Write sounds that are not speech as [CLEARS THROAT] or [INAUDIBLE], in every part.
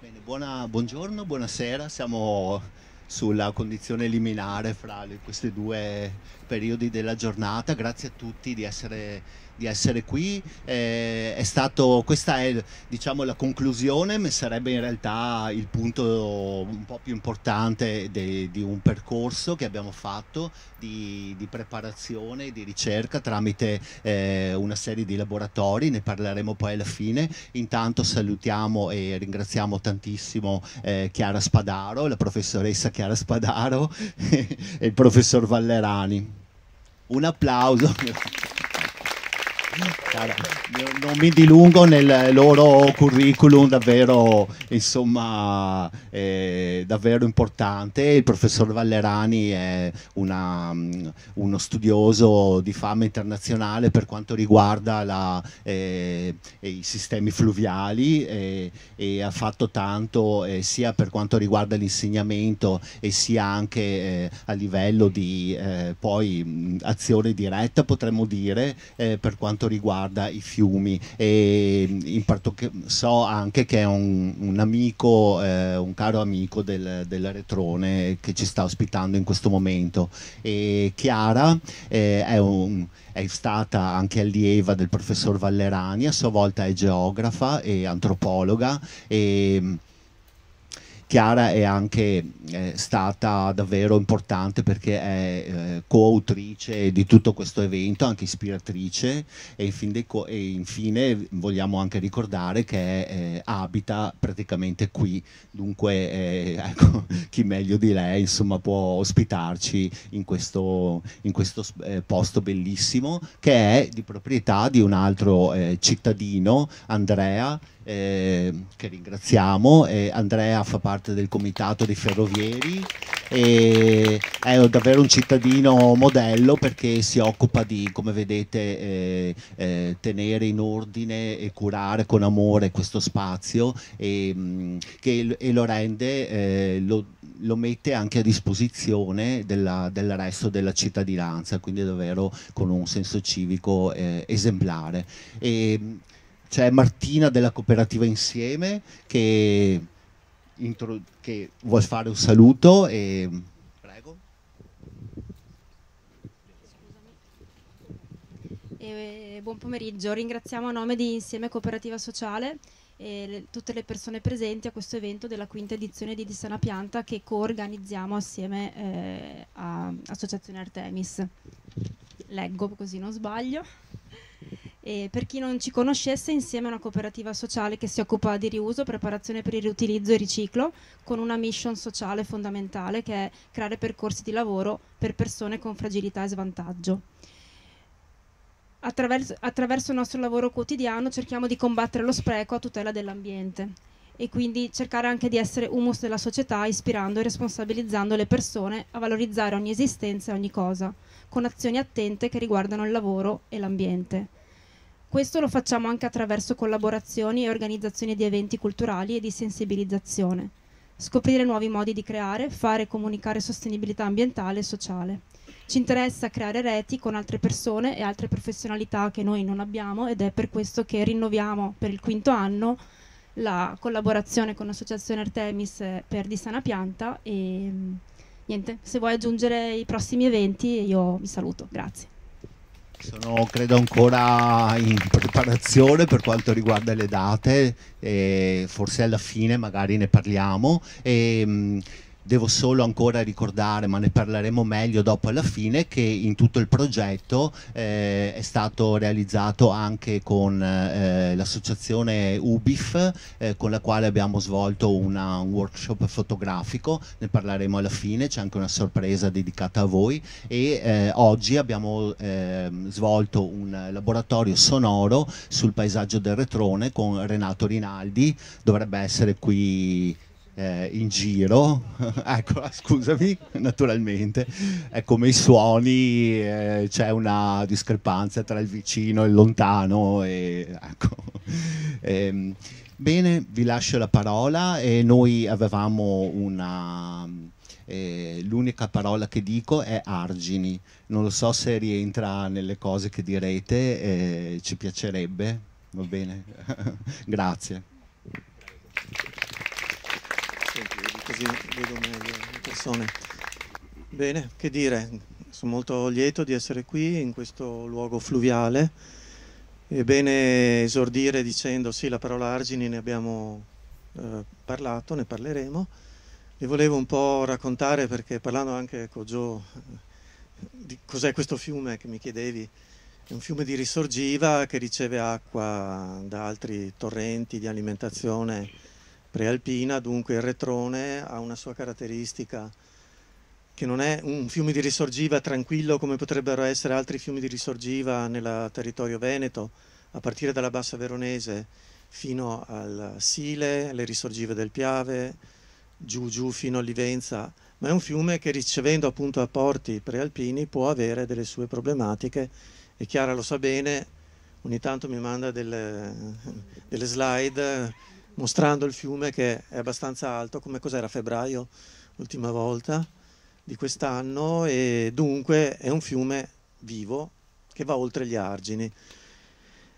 Bene, buona, buongiorno, buonasera, siamo sulla condizione liminare fra questi due periodi della giornata, grazie a tutti di essere di essere qui. Eh, è stato, questa è diciamo, la conclusione, ma sarebbe in realtà il punto un po' più importante de, di un percorso che abbiamo fatto di, di preparazione, di ricerca tramite eh, una serie di laboratori, ne parleremo poi alla fine. Intanto salutiamo e ringraziamo tantissimo eh, Chiara Spadaro, la professoressa Chiara Spadaro [LAUGHS] e il professor Vallerani. Un applauso. Non mi dilungo nel loro curriculum davvero, insomma, eh, davvero importante. Il professor Vallerani è una, mm, uno studioso di fama internazionale per quanto riguarda la, eh, i sistemi fluviali eh, e ha fatto tanto eh, sia per quanto riguarda l'insegnamento e sia anche eh, a livello di poi mm, azione diretta, potremmo dire, per quanto riguarda riguarda i fiumi e in so anche che è un, un amico, eh, un caro amico del, dell'Aretrone che ci sta ospitando in questo momento e Chiara eh, è, un, è stata anche allieva del professor Vallerani, a sua volta è geografa e antropologa e Chiara è anche eh, stata davvero importante perché è eh, coautrice di tutto questo evento, anche ispiratrice e, in e infine vogliamo anche ricordare che eh, abita praticamente qui, dunque eh, [LAUGHS] ecco, chi meglio di lei insomma, può ospitarci in questo, in questo eh, posto bellissimo che è di proprietà di un altro eh, cittadino, Andrea, eh, che ringraziamo, eh, Andrea fa parte del comitato dei ferrovieri e è davvero un cittadino modello perché si occupa di, come vedete, eh, eh, tenere in ordine e curare con amore questo spazio e, che, e lo rende, eh, lo, lo, mette anche a disposizione della, del resto della cittadinanza, quindi davvero con un senso civico eh, esemplare. E, c'è Martina della cooperativa Insieme che, intro- che vuol fare un saluto e prego. E, eh, buon pomeriggio, ringraziamo a nome di Insieme Cooperativa Sociale e eh, le, tutte le persone presenti a questo evento della quinta edizione di Di Sana Pianta che coorganizziamo assieme eh, a Associazione Artemis. Leggo così non sbaglio. E per chi non ci conoscesse, insieme a una cooperativa sociale che si occupa di riuso, preparazione per il riutilizzo e riciclo, con una mission sociale fondamentale che è creare percorsi di lavoro per persone con fragilità e svantaggio. Attraverso, attraverso il nostro lavoro quotidiano cerchiamo di combattere lo spreco a tutela dell'ambiente e quindi cercare anche di essere humus della società ispirando e responsabilizzando le persone a valorizzare ogni esistenza e ogni cosa, con azioni attente che riguardano il lavoro e l'ambiente. Questo lo facciamo anche attraverso collaborazioni e organizzazioni di eventi culturali e di sensibilizzazione. Scoprire nuovi modi di creare, fare e comunicare sostenibilità ambientale e sociale. Ci interessa creare reti con altre persone e altre professionalità che noi non abbiamo ed è per questo che rinnoviamo per il quinto anno la collaborazione con l'associazione Artemis per di sana pianta e mm, niente, se vuoi aggiungere i prossimi eventi io vi saluto, grazie. Sono credo ancora in preparazione per quanto riguarda le date, forse alla fine magari ne parliamo. E, ehm, devo solo ancora ricordare, ma ne parleremo meglio dopo alla fine, che in tutto il progetto eh, è stato realizzato anche con eh, l'associazione UBIF, eh, con la quale abbiamo svolto una, un workshop fotografico, ne parleremo alla fine, c'è anche una sorpresa dedicata a voi e eh, oggi abbiamo ehm, svolto un laboratorio sonoro sul paesaggio del Retrone con Renato Rinaldi, dovrebbe essere qui eh, in giro, [LAUGHS] ecco, scusami, naturalmente, è come i suoni, eh, c'è una discrepanza tra il vicino e il lontano. E, ecco. [LAUGHS] e, ehm, bene, vi lascio la parola e noi avevamo una... Eh, l'unica parola che dico è argini, non lo so se rientra nelle cose che direte, eh, ci piacerebbe, va bene? [LAUGHS] Grazie così vedo meglio le persone. Bene, che dire, sono molto lieto di essere qui in questo luogo fluviale. È bene esordire dicendo sì, la parola argini ne abbiamo eh, parlato, ne parleremo. Vi volevo un po' raccontare, perché parlando anche con Gio, eh, di cos'è questo fiume che mi chiedevi, è un fiume di risorgiva che riceve acqua da altri torrenti di alimentazione prealpina, dunque il retrone ha una sua caratteristica che non è un fiume di risorgiva tranquillo come potrebbero essere altri fiumi di risorgiva nel territorio veneto, a partire dalla bassa veronese fino al Sile, le risorgive del Piave, giù giù fino all'Ivenza, ma è un fiume che ricevendo appunto apporti prealpini può avere delle sue problematiche e Chiara lo sa bene, ogni tanto mi manda delle, delle slide mostrando il fiume che è abbastanza alto, come cos'era febbraio l'ultima volta di quest'anno e dunque è un fiume vivo che va oltre gli argini.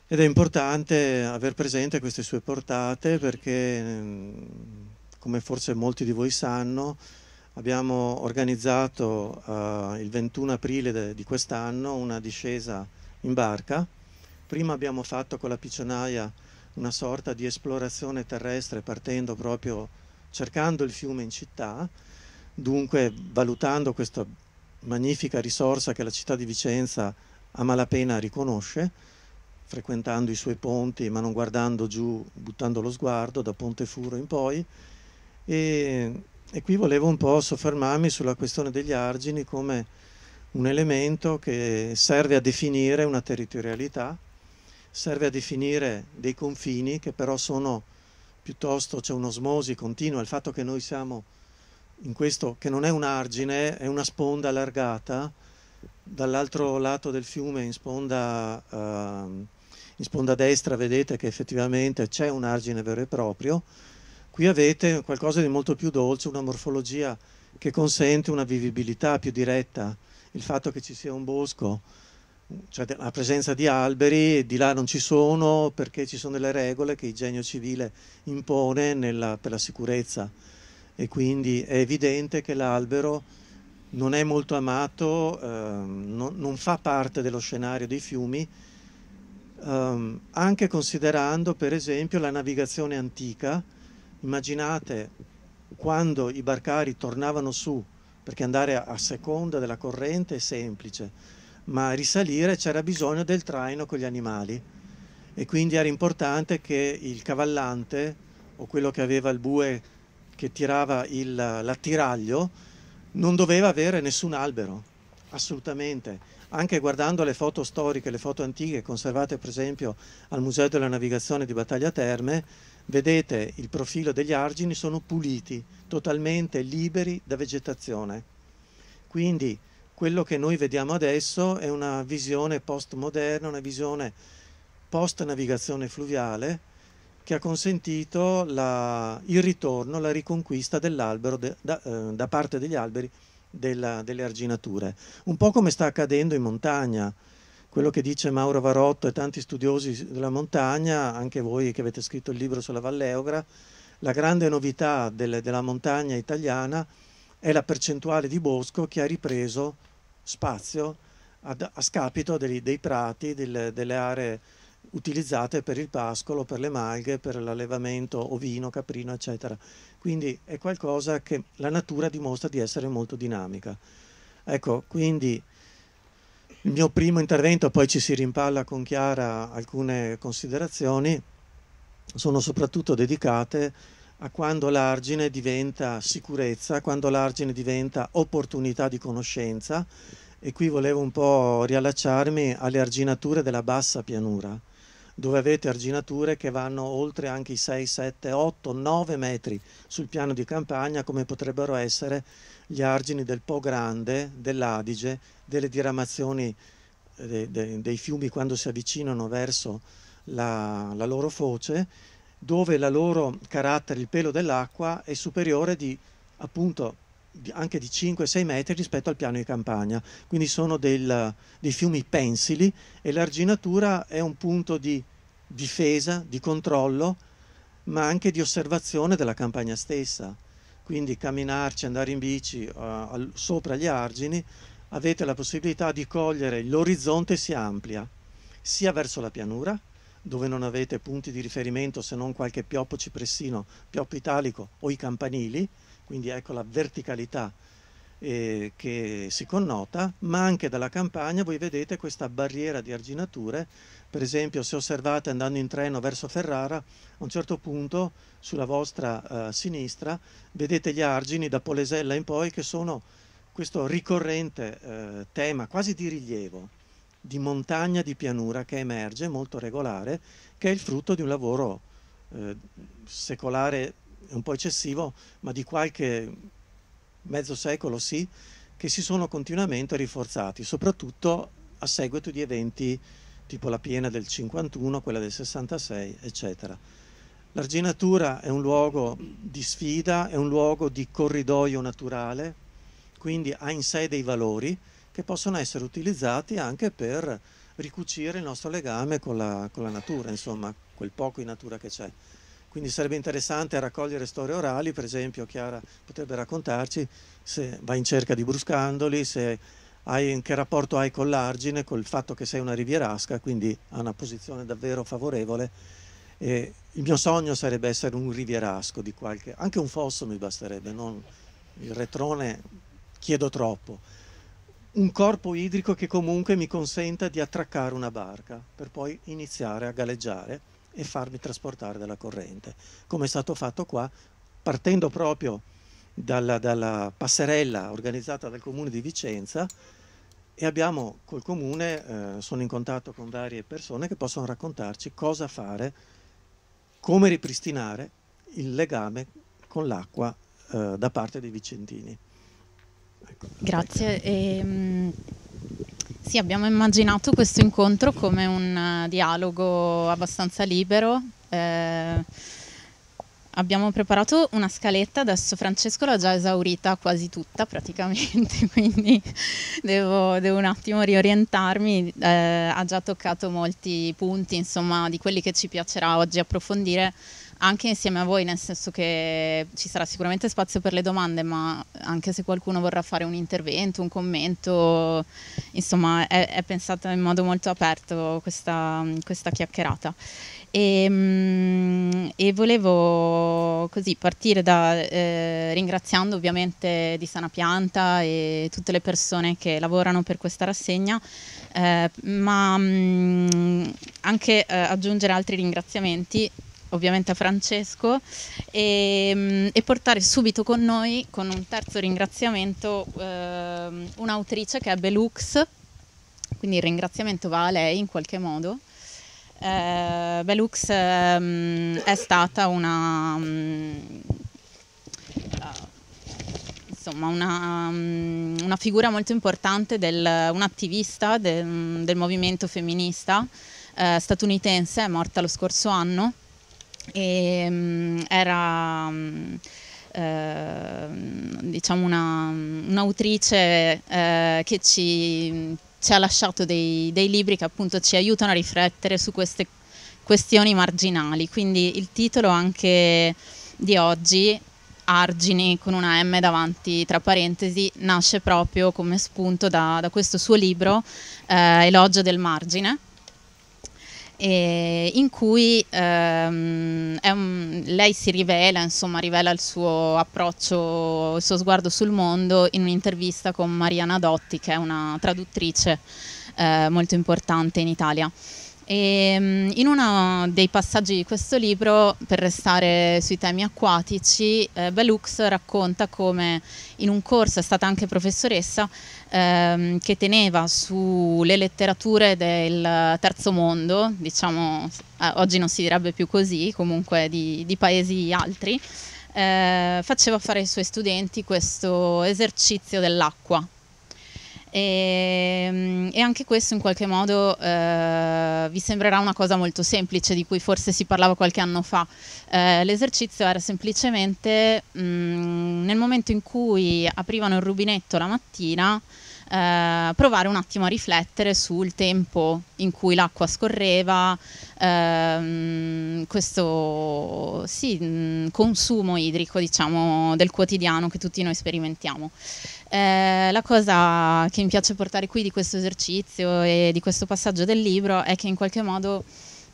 Ed è importante aver presente queste sue portate perché, mm, come forse molti di voi sanno, abbiamo organizzato eh, il 21 aprile di quest'anno una discesa in barca. Prima abbiamo fatto con la piccionaia una sorta di esplorazione terrestre partendo proprio cercando il fiume in città, dunque valutando questa magnifica risorsa che la città di Vicenza a malapena riconosce, frequentando i suoi ponti ma non guardando giù, buttando lo sguardo da Ponte Furo in poi. E, e qui volevo un po' soffermarmi sulla questione degli argini come un elemento che serve a definire una territorialità serve a definire dei confini che però sono piuttosto, c'è un'osmosi continua, il fatto che noi siamo in questo, che non è un argine, è una sponda allargata, dall'altro lato del fiume in sponda, uh, in sponda destra vedete che effettivamente c'è un argine vero e proprio, qui avete qualcosa di molto più dolce, una morfologia che consente una vivibilità più diretta, il fatto che ci sia un bosco, cioè la presenza di alberi di là non ci sono perché ci sono delle regole che il genio civile impone nella, per la sicurezza e quindi è evidente che l'albero non è molto amato, eh, non, non, fa parte dello scenario dei fiumi, eh, anche considerando per esempio la navigazione antica, immaginate quando i barcari tornavano su, perché andare a, a seconda della corrente è semplice, ma risalire c'era bisogno del traino con gli animali e quindi era importante che il cavallante o quello che aveva il bue che tirava il, l'attiraglio non doveva avere nessun albero, assolutamente. Anche guardando le foto storiche, le foto antiche conservate per esempio al Museo della Navigazione di Battaglia Terme, vedete il profilo degli argini sono puliti, totalmente liberi da vegetazione. Quindi quello che noi vediamo adesso è una visione postmoderna, una visione post-navigazione fluviale che ha consentito la, il ritorno, la riconquista dell'albero de, da, eh, da, parte degli alberi della, delle arginature. Un po' come sta accadendo in montagna, quello che dice Mauro Varotto e tanti studiosi della montagna, anche voi che avete scritto il libro sulla Valleogra, la grande novità delle, della montagna italiana è è la percentuale di bosco che ha ripreso spazio ad, a scapito dei, dei prati, delle, delle aree utilizzate per il pascolo, per le malghe, per l'allevamento ovino, caprino, eccetera. Quindi è qualcosa che la natura dimostra di essere molto dinamica. Ecco, quindi il mio primo intervento, poi ci si rimpalla con Chiara alcune considerazioni, sono soprattutto dedicate a quando l'argine diventa sicurezza, quando l'argine diventa opportunità di conoscenza e qui volevo un po' riallacciarmi alle arginature della bassa pianura, dove avete arginature che vanno oltre anche i 6, 7, 8, 9 metri sul piano di campagna, come potrebbero essere gli argini del Po Grande, dell'Adige, delle diramazioni dei, eh, dei, dei fiumi quando si avvicinano verso la, la loro foce dove la loro carattere, il pelo dell'acqua, è superiore di appunto anche di 5-6 metri rispetto al piano di campagna. Quindi sono del, dei fiumi pensili e l'arginatura è un punto di difesa, di controllo, ma anche di osservazione della campagna stessa. Quindi camminarci, andare in bici uh, sopra gli argini, avete la possibilità di cogliere l'orizzonte si amplia sia verso la pianura dove non avete punti di riferimento se non qualche pioppo cipressino, pioppo italico o i campanili, quindi ecco la verticalità eh, che si connota, ma anche dalla campagna voi vedete questa barriera di arginature, per esempio se osservate andando in treno verso Ferrara, a un certo punto sulla vostra eh, sinistra vedete gli argini da Polesella in poi che sono questo ricorrente eh, tema quasi di rilievo di montagna di pianura che emerge, molto regolare, che è il frutto di un lavoro eh, secolare un po' eccessivo, ma di qualche mezzo secolo sì, che si sono continuamente rinforzati, soprattutto a seguito di eventi tipo la piena del 51, quella del 66, eccetera. L'arginatura è un luogo di sfida, è un luogo di corridoio naturale, quindi ha in sé dei valori, che possono essere utilizzati anche per ricucire il nostro legame con la, con la natura, insomma, quel poco in natura che c'è. Quindi sarebbe interessante raccogliere storie orali, per esempio Chiara potrebbe raccontarci se vai in cerca di bruscandoli, se hai, che rapporto hai con l'argine, col fatto che sei una rivierasca, quindi ha una posizione davvero favorevole. E il mio sogno sarebbe essere un rivierasco di qualche, anche un fosso mi basterebbe, non il retrone chiedo troppo un corpo idrico che comunque mi consenta di attraccare una barca per poi iniziare a galleggiare e farmi trasportare dalla corrente, come è stato fatto qua partendo proprio dalla, dalla passerella organizzata dal comune di Vicenza e abbiamo col comune, eh, sono in contatto con varie persone che possono raccontarci cosa fare, come ripristinare il legame con l'acqua eh, da parte dei vicentini. Grazie. E, ehm, sì, abbiamo immaginato questo incontro come un eh, dialogo abbastanza libero. Eh, abbiamo preparato una scaletta, adesso Francesco l'ha già esaurita quasi tutta praticamente, [LAUGHS] quindi devo, devo un attimo riorientarmi. Eh, ha già toccato molti punti, insomma, di quelli che ci piacerà oggi approfondire anche insieme a voi, nel senso che ci sarà sicuramente spazio per le domande, ma anche se qualcuno vorrà fare un intervento, un commento, insomma è, è pensata in modo molto aperto questa, questa chiacchierata. E, ehm, e, volevo così partire da eh, ringraziando ovviamente di Sana Pianta e tutte le persone che lavorano per questa rassegna, eh, ma mh, mm, anche eh, aggiungere altri ringraziamenti ovviamente a Francesco e, ehm, e, portare subito con noi, con un terzo ringraziamento, eh, un'autrice che è Belux, quindi il ringraziamento va a lei in qualche modo. Eh, beh, eh, è stata una... Mm, eh, insomma, una, mm, una figura molto importante, del, un attivista de, del movimento femminista eh, statunitense, è morta lo scorso anno e, um, era um, eh, diciamo una, mm, un'autrice eh, che ci, ci, ha lasciato dei, dei, libri che appunto ci aiutano a riflettere su queste questioni marginali, quindi il titolo anche di oggi, Argini con una M davanti tra parentesi, nasce proprio come spunto da, da questo suo libro, eh, Elogio del margine, eh, in cui ehm, un, lei si rivela, insomma, rivela il suo approccio, il suo sguardo sul mondo in un'intervista con Mariana Dotti, che è una traduttrice eh, molto importante in Italia. E ehm, in uno dei passaggi di questo libro, per restare sui temi acquatici, eh, Belux racconta come in un corso è stata anche professoressa ehm, che teneva sulle letterature del terzo mondo, diciamo eh, oggi non si direbbe più così, comunque di, di paesi altri, eh, faceva fare ai suoi studenti questo esercizio dell'acqua e, ehm, e, anche questo in qualche modo eh, vi sembrerà una cosa molto semplice di cui forse si parlava qualche anno fa. Eh, l'esercizio era semplicemente mh, mm, nel momento in cui aprivano il rubinetto la mattina eh, provare un attimo a riflettere sul tempo in cui l'acqua scorreva, ehm, questo sì, mm, consumo idrico diciamo, del quotidiano che tutti noi sperimentiamo. Eh, la cosa che mi piace portare qui di questo esercizio e di questo passaggio del libro è che in qualche modo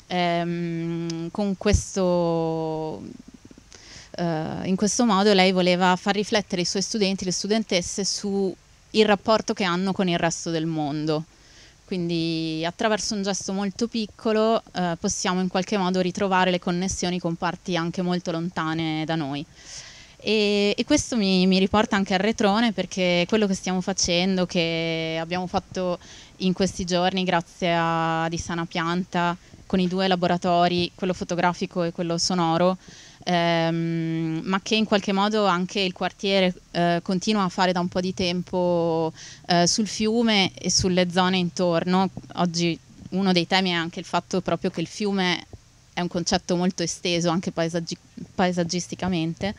ehm, con questo Uh, in questo modo lei voleva far riflettere i suoi studenti, le studentesse su il rapporto che hanno con il resto del mondo. Quindi attraverso un gesto molto piccolo eh, possiamo in qualche modo ritrovare le connessioni con parti anche molto lontane da noi. E, e questo mi, mi, riporta anche al retrone perché quello che stiamo facendo, che abbiamo fatto in questi giorni grazie a Di Sana Pianta con i due laboratori, quello fotografico e quello sonoro, ehm, ma che in qualche modo anche il quartiere eh, continua a fare da un po' di tempo eh, sul fiume e sulle zone intorno. Oggi uno dei temi è anche il fatto proprio che il fiume è un concetto molto esteso anche paesaggi paesaggisticamente.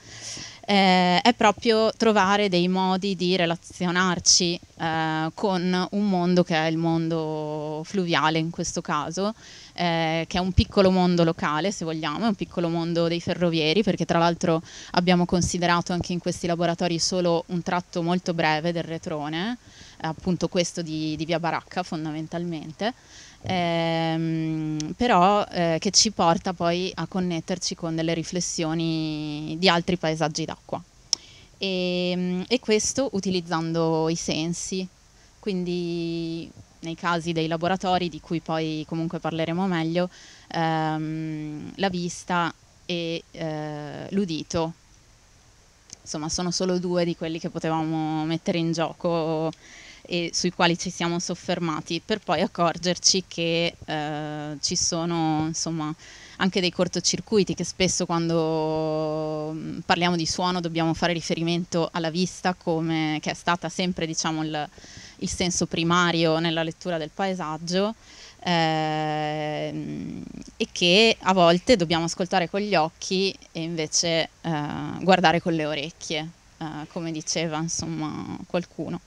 Eh, è proprio trovare dei modi di relazionarci eh, con un mondo che è il mondo fluviale in questo caso, eh, che è un piccolo mondo locale, se vogliamo, è un piccolo mondo dei ferrovieri, perché tra l'altro abbiamo considerato anche in questi laboratori solo un tratto molto breve del retrone, appunto questo di, di via Baracca fondamentalmente. Ehm, però eh, che ci porta poi a connetterci con delle riflessioni di altri paesaggi d'acqua e, ehm, e questo utilizzando i sensi quindi nei casi dei laboratori, di cui poi comunque parleremo meglio, ehm, la vista e eh, l'udito. Insomma, sono solo due di quelli che potevamo mettere in gioco e sui quali ci siamo soffermati, per poi accorgerci che eh, ci sono insomma, anche dei cortocircuiti che spesso quando mm, parliamo di suono dobbiamo fare riferimento alla vista come che è stata sempre diciamo il il senso primario nella lettura del paesaggio eh, e che a volte dobbiamo ascoltare con gli occhi e invece eh, guardare con le orecchie, eh, come diceva insomma qualcuno.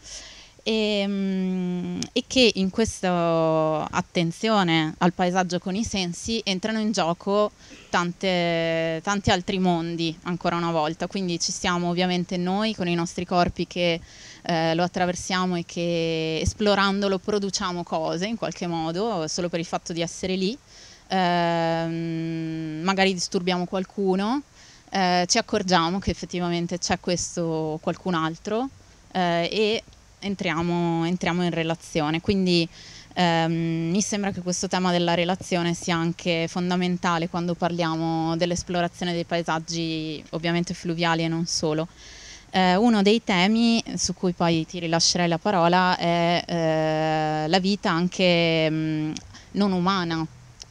E, ehm, e, che in questa attenzione al paesaggio con i sensi entrano in gioco tante, tanti altri mondi ancora una volta, quindi ci siamo ovviamente noi con i nostri corpi che eh, lo attraversiamo e che esplorandolo produciamo cose in qualche modo, solo per il fatto di essere lì. Eh, magari disturbiamo qualcuno, eh, ci accorgiamo che effettivamente c'è questo qualcun altro eh, e entriamo, entriamo in relazione. Quindi Um, mi sembra che questo tema della relazione sia anche fondamentale quando parliamo dell'esplorazione dei paesaggi, ovviamente fluviali e non solo. Eh, uno dei temi su cui poi ti rilascerei la parola è eh, la vita anche mh, mm, non umana,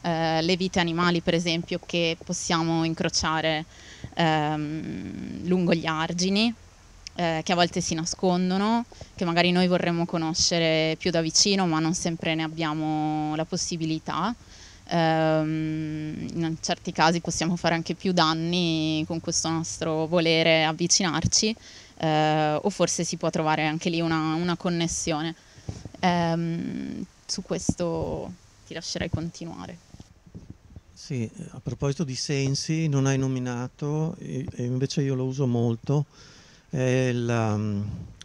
eh, le vite animali per esempio che possiamo incrociare ehm, lungo gli argini, eh, che a volte si nascondono, che magari noi vorremmo conoscere più da vicino ma non sempre ne abbiamo la possibilità ehm, in certi casi possiamo fare anche più danni con questo nostro volere avvicinarci eh, o forse si può trovare anche lì una, una connessione. Ehm, su questo ti lascerei continuare. Sì, a proposito di sensi, non hai nominato, e invece io lo uso molto, è mm,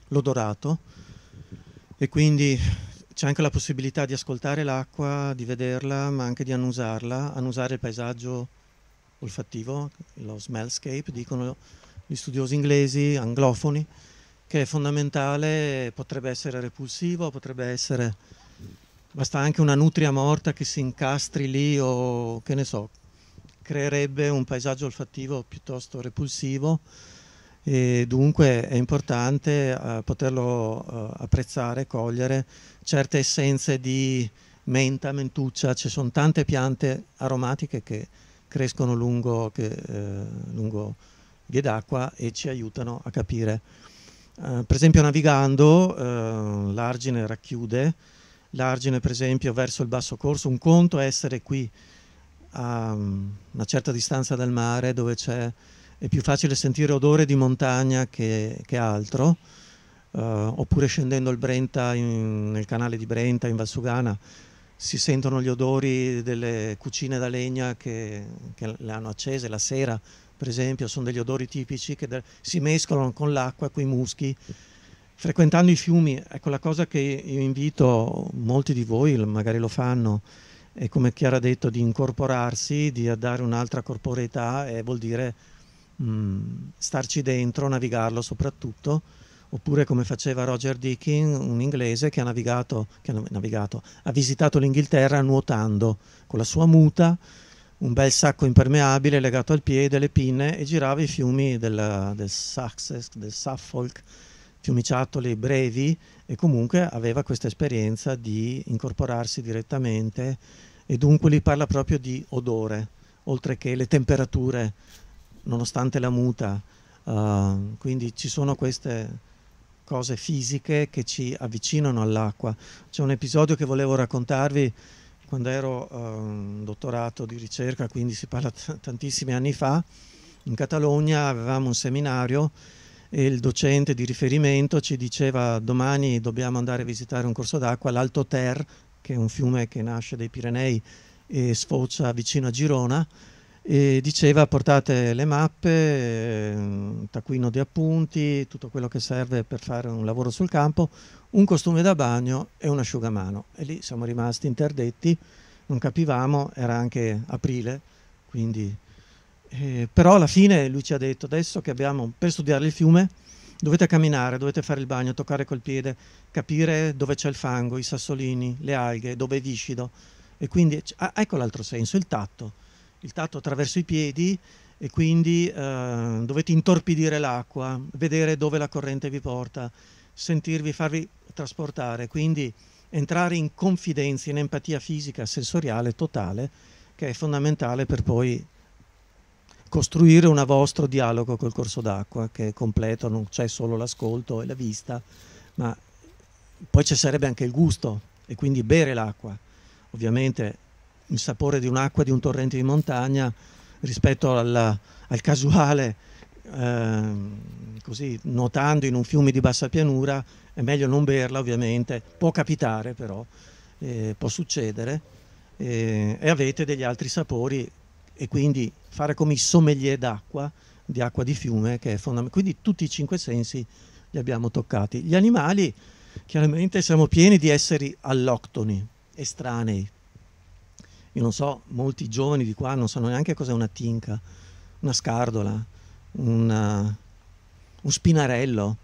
l'odorato. E quindi c'è anche la possibilità di ascoltare l'acqua, di vederla, ma anche di annusarla, annusare il paesaggio olfattivo, lo smellscape, dicono gli studiosi inglesi, anglofoni, che è fondamentale, potrebbe essere repulsivo, potrebbe essere... Basta anche una nutria morta che si incastri lì o che ne so, creerebbe un paesaggio olfattivo piuttosto repulsivo e dunque è importante eh, poterlo eh, apprezzare, cogliere certe essenze di menta, mentuccia, ci sono tante piante aromatiche che crescono lungo, che, eh, lungo vie d'acqua e ci aiutano a capire. Eh, per esempio navigando eh, l'argine racchiude, l'argine per esempio verso il basso corso, un conto è essere qui a mm, una certa distanza dal mare dove c'è è più facile sentire odore di montagna che, che altro, uh, oppure scendendo il Brenta in, nel canale di Brenta in Valsugana si sentono gli odori delle cucine da legna che, che le hanno accese la sera, per esempio, sono degli odori tipici che de- si mescolano con l'acqua, con i muschi. Frequentando i fiumi, ecco la cosa che io invito molti di voi, magari lo fanno, è come Chiara ha detto, di incorporarsi, di dare un'altra corporeità e vuol dire mh, mm, starci dentro, navigarlo soprattutto, oppure come faceva Roger Deakin, un inglese che ha navigato, che ha, navigato, ha visitato l'Inghilterra nuotando con la sua muta, un bel sacco impermeabile legato al piede, le pinne e girava i fiumi del, del Sussex, del Suffolk, fiumiciattoli brevi e comunque aveva questa esperienza di incorporarsi direttamente e dunque lì parla proprio di odore, oltre che le temperature nonostante la muta. Uh, quindi ci sono queste cose fisiche che ci avvicinano all'acqua. C'è un episodio che volevo raccontarvi quando ero uh, dottorato di ricerca, quindi si parla t- tantissimi anni fa, in Catalogna avevamo un seminario e il docente di riferimento ci diceva domani dobbiamo andare a visitare un corso d'acqua all'Alto Ter, che è un fiume che nasce dai Pirenei e sfocia vicino a Girona, e diceva portate le mappe, un ehm, taccuino di appunti, tutto quello che serve per fare un lavoro sul campo, un costume da bagno e un asciugamano. E lì siamo rimasti interdetti, non capivamo, era anche aprile, quindi... Eh, però alla fine lui ci ha detto adesso che abbiamo per studiare il fiume dovete camminare, dovete fare il bagno, toccare col piede, capire dove c'è il fango, i sassolini, le alghe, dove è viscido. E quindi ah, ecco l'altro senso, il tatto il tatto attraverso i piedi e quindi eh, dovete intorpidire l'acqua, vedere dove la corrente vi porta, sentirvi, farvi trasportare, quindi entrare in confidenza, in empatia fisica, sensoriale, totale, che è fondamentale per poi costruire un vostro dialogo col corso d'acqua, che è completo, non c'è solo l'ascolto e la vista, ma poi ci sarebbe anche il gusto e quindi bere l'acqua. Ovviamente il sapore di un'acqua di un torrente di montagna rispetto alla, al casuale eh, così nuotando in un fiume di bassa pianura è meglio non berla ovviamente può capitare però eh, può succedere eh, e avete degli altri sapori e quindi fare come i sommelier d'acqua di acqua di fiume che è fondamentale quindi tutti i cinque sensi li abbiamo toccati gli animali chiaramente siamo pieni di esseri alloctoni estranei io non so, molti giovani di qua non sanno neanche cos'è una tinca, una scardola, una, eh, un spinarello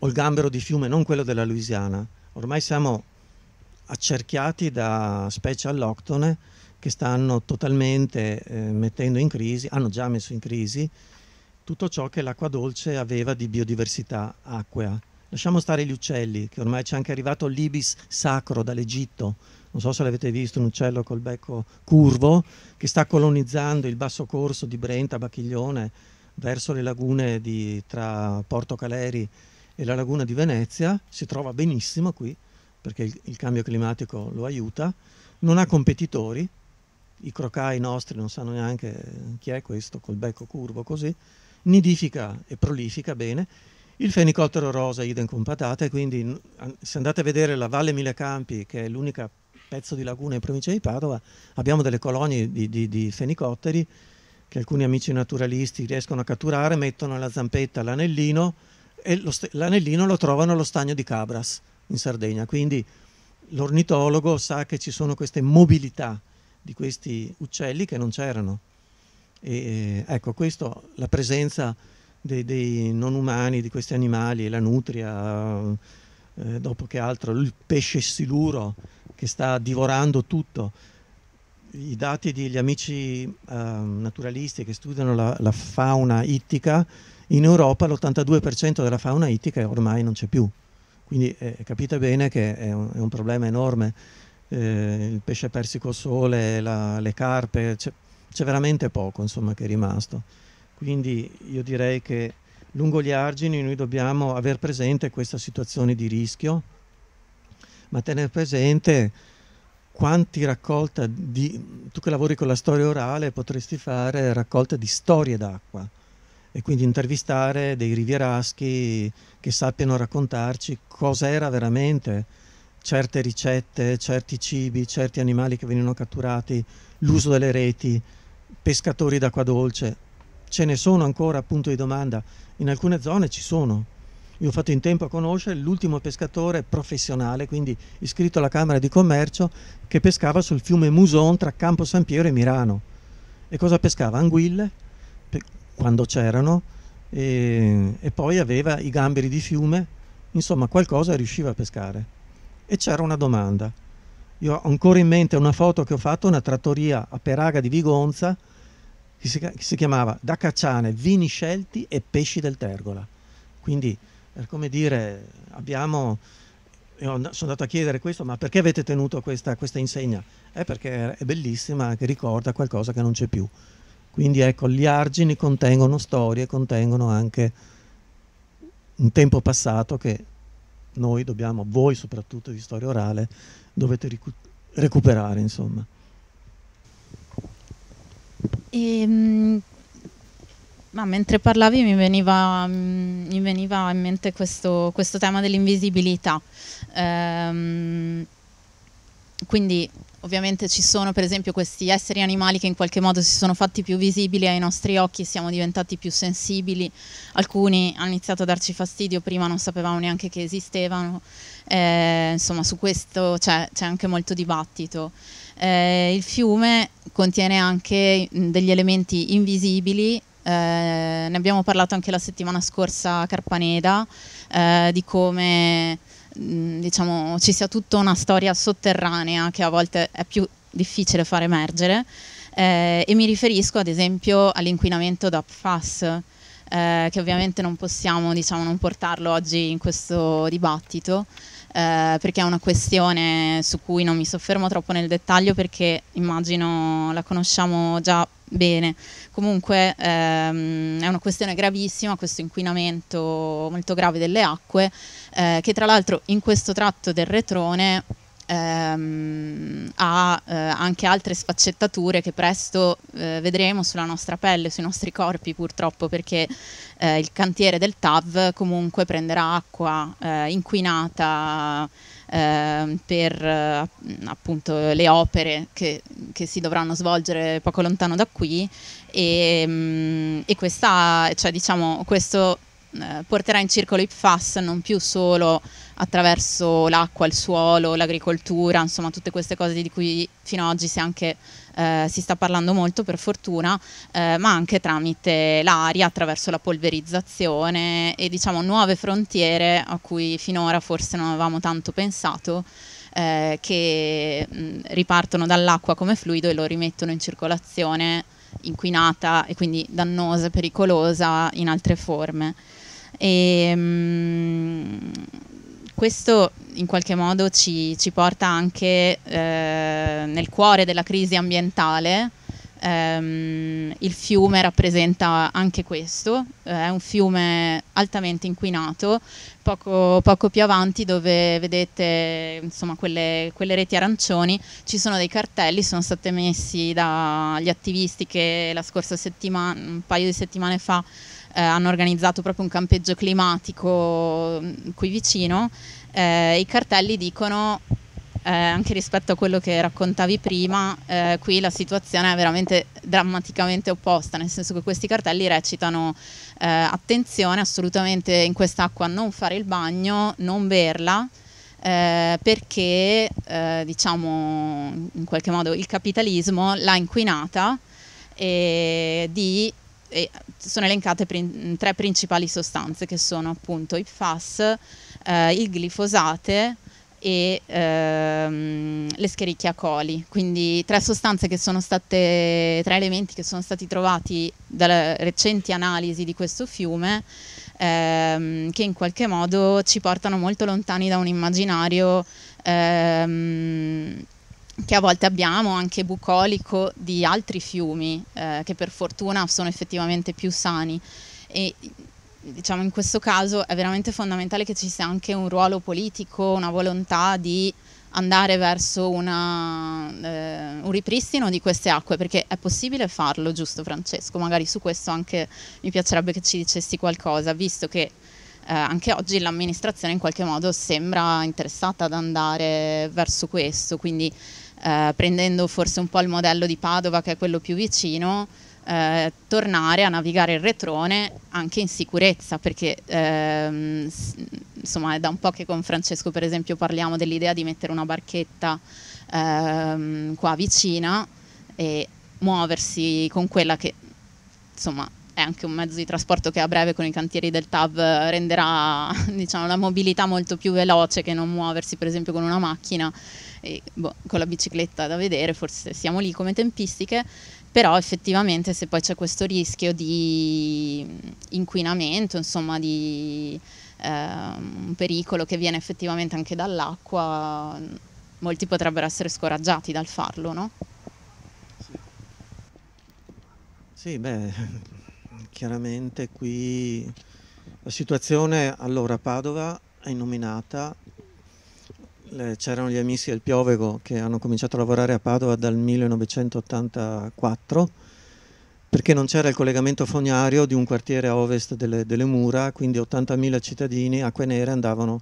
o il gambero di fiume, non quello della Louisiana. Ormai siamo accerchiati da specie alloctone che stanno totalmente eh, mettendo in crisi, hanno già messo in crisi tutto ciò che l'acqua dolce aveva di biodiversità acquea. Lasciamo stare gli uccelli, che ormai c'è anche arrivato l'ibis sacro dall'Egitto, non so se l'avete visto, un uccello col becco curvo che sta colonizzando il basso corso di Brenta, Bacchiglione, verso le lagune di, tra Porto Caleri e la laguna di Venezia, si trova benissimo qui perché il, il cambio climatico lo aiuta, non ha competitori, i crocai nostri non sanno neanche eh, chi è questo col becco curvo così, nidifica e prolifica bene, il fenicottero rosa idem con patate, quindi se andate a vedere la Valle Mille Campi, che è l'unica pezzo di laguna in provincia di Padova, abbiamo delle colonie di, di, di fenicotteri che alcuni amici naturalisti riescono a catturare, mettono alla zampetta l'anellino e lo l'anellino lo trovano allo stagno di Cabras in Sardegna. Quindi l'ornitologo sa che ci sono queste mobilità di questi uccelli che non c'erano. E, eh, ecco, questo, la presenza dei, dei, non umani, di questi animali, la nutria, eh, dopo che altro, il pesce siluro, che sta divorando tutto. I dati degli amici eh, naturalisti che studiano la, la fauna ittica, in Europa l'82% della fauna ittica ormai non c'è più. Quindi eh, capite bene che è un, è un problema enorme. Eh, il pesce persico sole, la, le carpe, c'è veramente poco insomma, che è rimasto. Quindi io direi che lungo gli argini noi dobbiamo aver presente questa situazione di rischio ma tenere presente quanti raccolta di... tu che lavori con la storia orale potresti fare raccolta di storie d'acqua e quindi intervistare dei rivieraschi che sappiano raccontarci cosa era veramente certe ricette, certi cibi, certi animali che venivano catturati, l'uso delle reti, pescatori d'acqua dolce. Ce ne sono ancora punto di domanda, in alcune zone ci sono io ho fatto in tempo a conoscere l'ultimo pescatore professionale, quindi iscritto alla Camera di Commercio, che pescava sul fiume Muson tra Campo San Piero e Milano. E cosa pescava? Anguille, quando c'erano, e, e poi aveva i gamberi di fiume, insomma qualcosa riusciva a pescare. E c'era una domanda. Io ho ancora in mente una foto che ho fatto, una trattoria a Peraga di Vigonza, che si, che si chiamava Da Cacciane, vini scelti e pesci del Tergola. Quindi come dire, abbiamo, sono andato a chiedere questo, ma perché avete tenuto questa, questa insegna? Eh, è perché è bellissima, che ricorda qualcosa che non c'è più. Quindi ecco, gli argini contengono storie, contengono anche un tempo passato che noi dobbiamo, voi soprattutto di storia orale, dovete ricu- recuperare, insomma. Ehm, ma mentre parlavi mi veniva, mm, mi veniva in mente questo, questo tema dell'invisibilità. Ehm, quindi ovviamente ci sono per esempio questi esseri animali che in qualche modo si sono fatti più visibili ai nostri occhi, siamo diventati più sensibili, alcuni hanno iniziato a darci fastidio, prima non sapevamo neanche che esistevano, eh, insomma su questo c'è, anche molto dibattito. Eh, il fiume contiene anche mm, degli elementi invisibili eh, ne abbiamo parlato anche la settimana scorsa a Carpaneda eh, di come mm, diciamo, ci sia tutta una storia sotterranea che a volte è più difficile far emergere eh, e mi riferisco ad esempio all'inquinamento da PFAS eh, che ovviamente non possiamo diciamo, non portarlo oggi in questo dibattito eh, perché è una questione su cui non mi soffermo troppo nel dettaglio perché immagino la conosciamo già bene. Comunque ehm, è una questione gravissima questo inquinamento molto grave delle acque eh, che tra l'altro in questo tratto del retrone ehm, ha eh, anche altre sfaccettature che presto eh, vedremo sulla nostra pelle, sui nostri corpi purtroppo, perché eh, il cantiere del TAV comunque prenderà acqua eh, inquinata ehm, per eh, appunto le opere che, che, si dovranno svolgere poco lontano da qui e, mh, mm, e questa, cioè, diciamo, questo eh, porterà in circolo IPFAS non più solo attraverso l'acqua, il suolo, l'agricoltura, insomma tutte queste cose di cui fino ad oggi si, anche, eh, si sta parlando molto per fortuna, eh, ma anche tramite l'aria, attraverso la polverizzazione e diciamo nuove frontiere a cui finora forse non avevamo tanto pensato. Eh, che mh, ripartono dall'acqua come fluido e lo rimettono in circolazione inquinata e quindi dannosa, e pericolosa in altre forme. E, ehm, mh, questo in qualche modo ci, ci porta anche eh, nel cuore della crisi ambientale. Ehm, il fiume rappresenta anche questo, eh, è un fiume altamente inquinato, poco, poco più avanti dove vedete insomma, quelle, quelle, reti arancioni ci sono dei cartelli, sono stati messi dagli attivisti che la scorsa settimana, un paio di settimane fa, eh, hanno organizzato proprio un campeggio climatico mm, qui vicino, eh, i cartelli dicono eh, anche rispetto a quello che raccontavi prima, eh, qui la situazione è veramente drammaticamente opposta, nel senso che questi cartelli recitano eh, attenzione assolutamente in quest'acqua non fare il bagno, non berla. Eh, perché eh, diciamo in qualche modo il capitalismo l'ha inquinata e di sono elencate prin- tre principali sostanze che sono appunto i PFAS, eh, il glifosate e ehm, l'escherichia coli, quindi tre sostanze che sono state, tre elementi che sono stati trovati dalle recenti analisi di questo fiume ehm, che in qualche modo ci portano molto lontani da un immaginario ehm, che a volte abbiamo anche bucolico di altri fiumi eh, che per fortuna sono effettivamente più sani e diciamo in questo caso è veramente fondamentale che ci sia anche un ruolo politico, una volontà di andare verso una, eh, un ripristino di queste acque perché è possibile farlo, giusto Francesco? Magari su questo anche mi piacerebbe che ci dicessi qualcosa, visto che eh, anche oggi l'amministrazione in qualche modo sembra interessata ad andare verso questo, quindi eh, prendendo forse un po' il modello di Padova che è quello più vicino, eh, tornare a navigare il retrone anche in sicurezza, perché ehm, insomma è da un po' che con Francesco per esempio parliamo dell'idea di mettere una barchetta ehm, qua vicina e muoversi con quella che insomma è anche un mezzo di trasporto che a breve con i cantieri del TAV renderà [LAUGHS] diciamo, la mobilità molto più veloce che non muoversi per esempio con una macchina e, boh, con la bicicletta da vedere, forse siamo lì come tempistiche, però effettivamente se poi c'è questo rischio di inquinamento, insomma di eh, un pericolo che viene effettivamente anche dall'acqua, molti potrebbero essere scoraggiati dal farlo, no? Sì, beh, chiaramente qui la situazione, allora Padova è nominata, c'erano gli amici del Piovego che hanno cominciato a lavorare a Padova dal 1984 perché non c'era il collegamento fognario di un quartiere a ovest delle, delle mura, quindi 80.000 cittadini acque nere andavano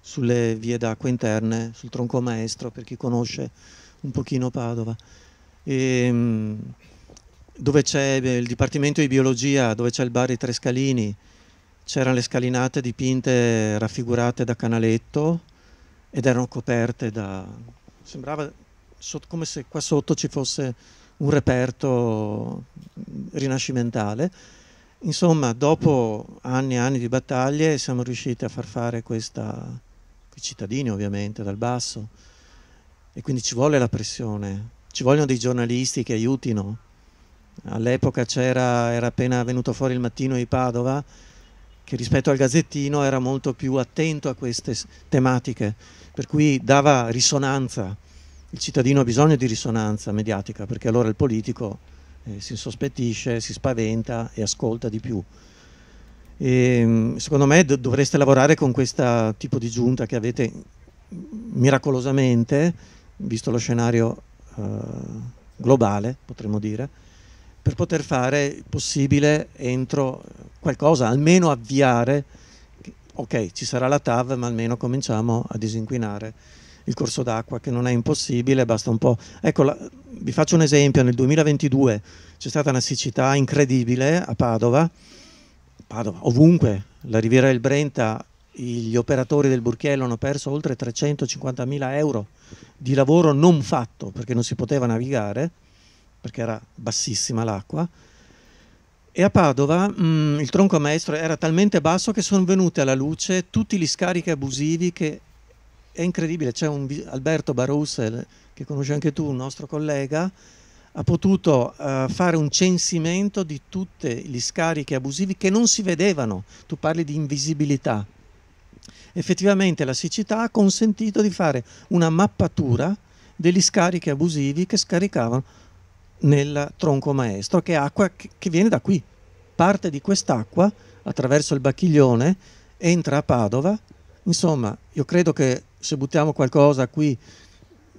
sulle vie d'acqua interne, sul tronco maestro per chi conosce un pochino Padova. E, ehm, dove c'è eh, il Dipartimento di Biologia, dove c'è il bar i Tre Scalini, c'erano le scalinate dipinte raffigurate da canaletto ed erano coperte da... sembrava come se qua sotto ci fosse un reperto rinascimentale. Insomma, dopo anni e anni di battaglie siamo riusciti a far fare questa, i cittadini ovviamente, dal basso, e quindi ci vuole la pressione, ci vogliono dei giornalisti che aiutino all'epoca c'era, era appena venuto fuori il mattino di Padova, che rispetto al Gazzettino era molto più attento a queste tematiche, per cui dava risonanza. Il cittadino ha bisogno di risonanza mediatica, perché allora il politico eh, si sospettisce, si spaventa e ascolta di più. E, ehm, secondo me dovreste lavorare con questo tipo di giunta che avete miracolosamente, visto lo scenario eh, globale, potremmo dire, per poter fare il possibile entro qualcosa, almeno avviare, ok ci sarà la TAV ma almeno cominciamo a disinquinare il corso d'acqua che non è impossibile, basta un po'. Ecco, la, vi faccio un esempio, nel 2022 c'è stata una siccità incredibile a Padova, Padova ovunque, la riviera del Brenta, gli operatori del Burchiello hanno perso oltre 350.000 euro di lavoro non fatto perché non si poteva navigare, perché era bassissima l'acqua, e a Padova mh, mm, il tronco maestro era talmente basso che sono venute alla luce tutti gli scarichi abusivi che è incredibile, c'è un Alberto Barussel che conosci anche tu, un nostro collega, ha potuto uh, fare un censimento di tutti gli scarichi abusivi che non si vedevano, tu parli di invisibilità. Effettivamente la siccità ha consentito di fare una mappatura degli scarichi abusivi che scaricavano nel tronco maestro, che è acqua che viene da qui. Parte di quest'acqua, attraverso il Bacchiglione, entra a Padova. Insomma, io credo che se buttiamo qualcosa qui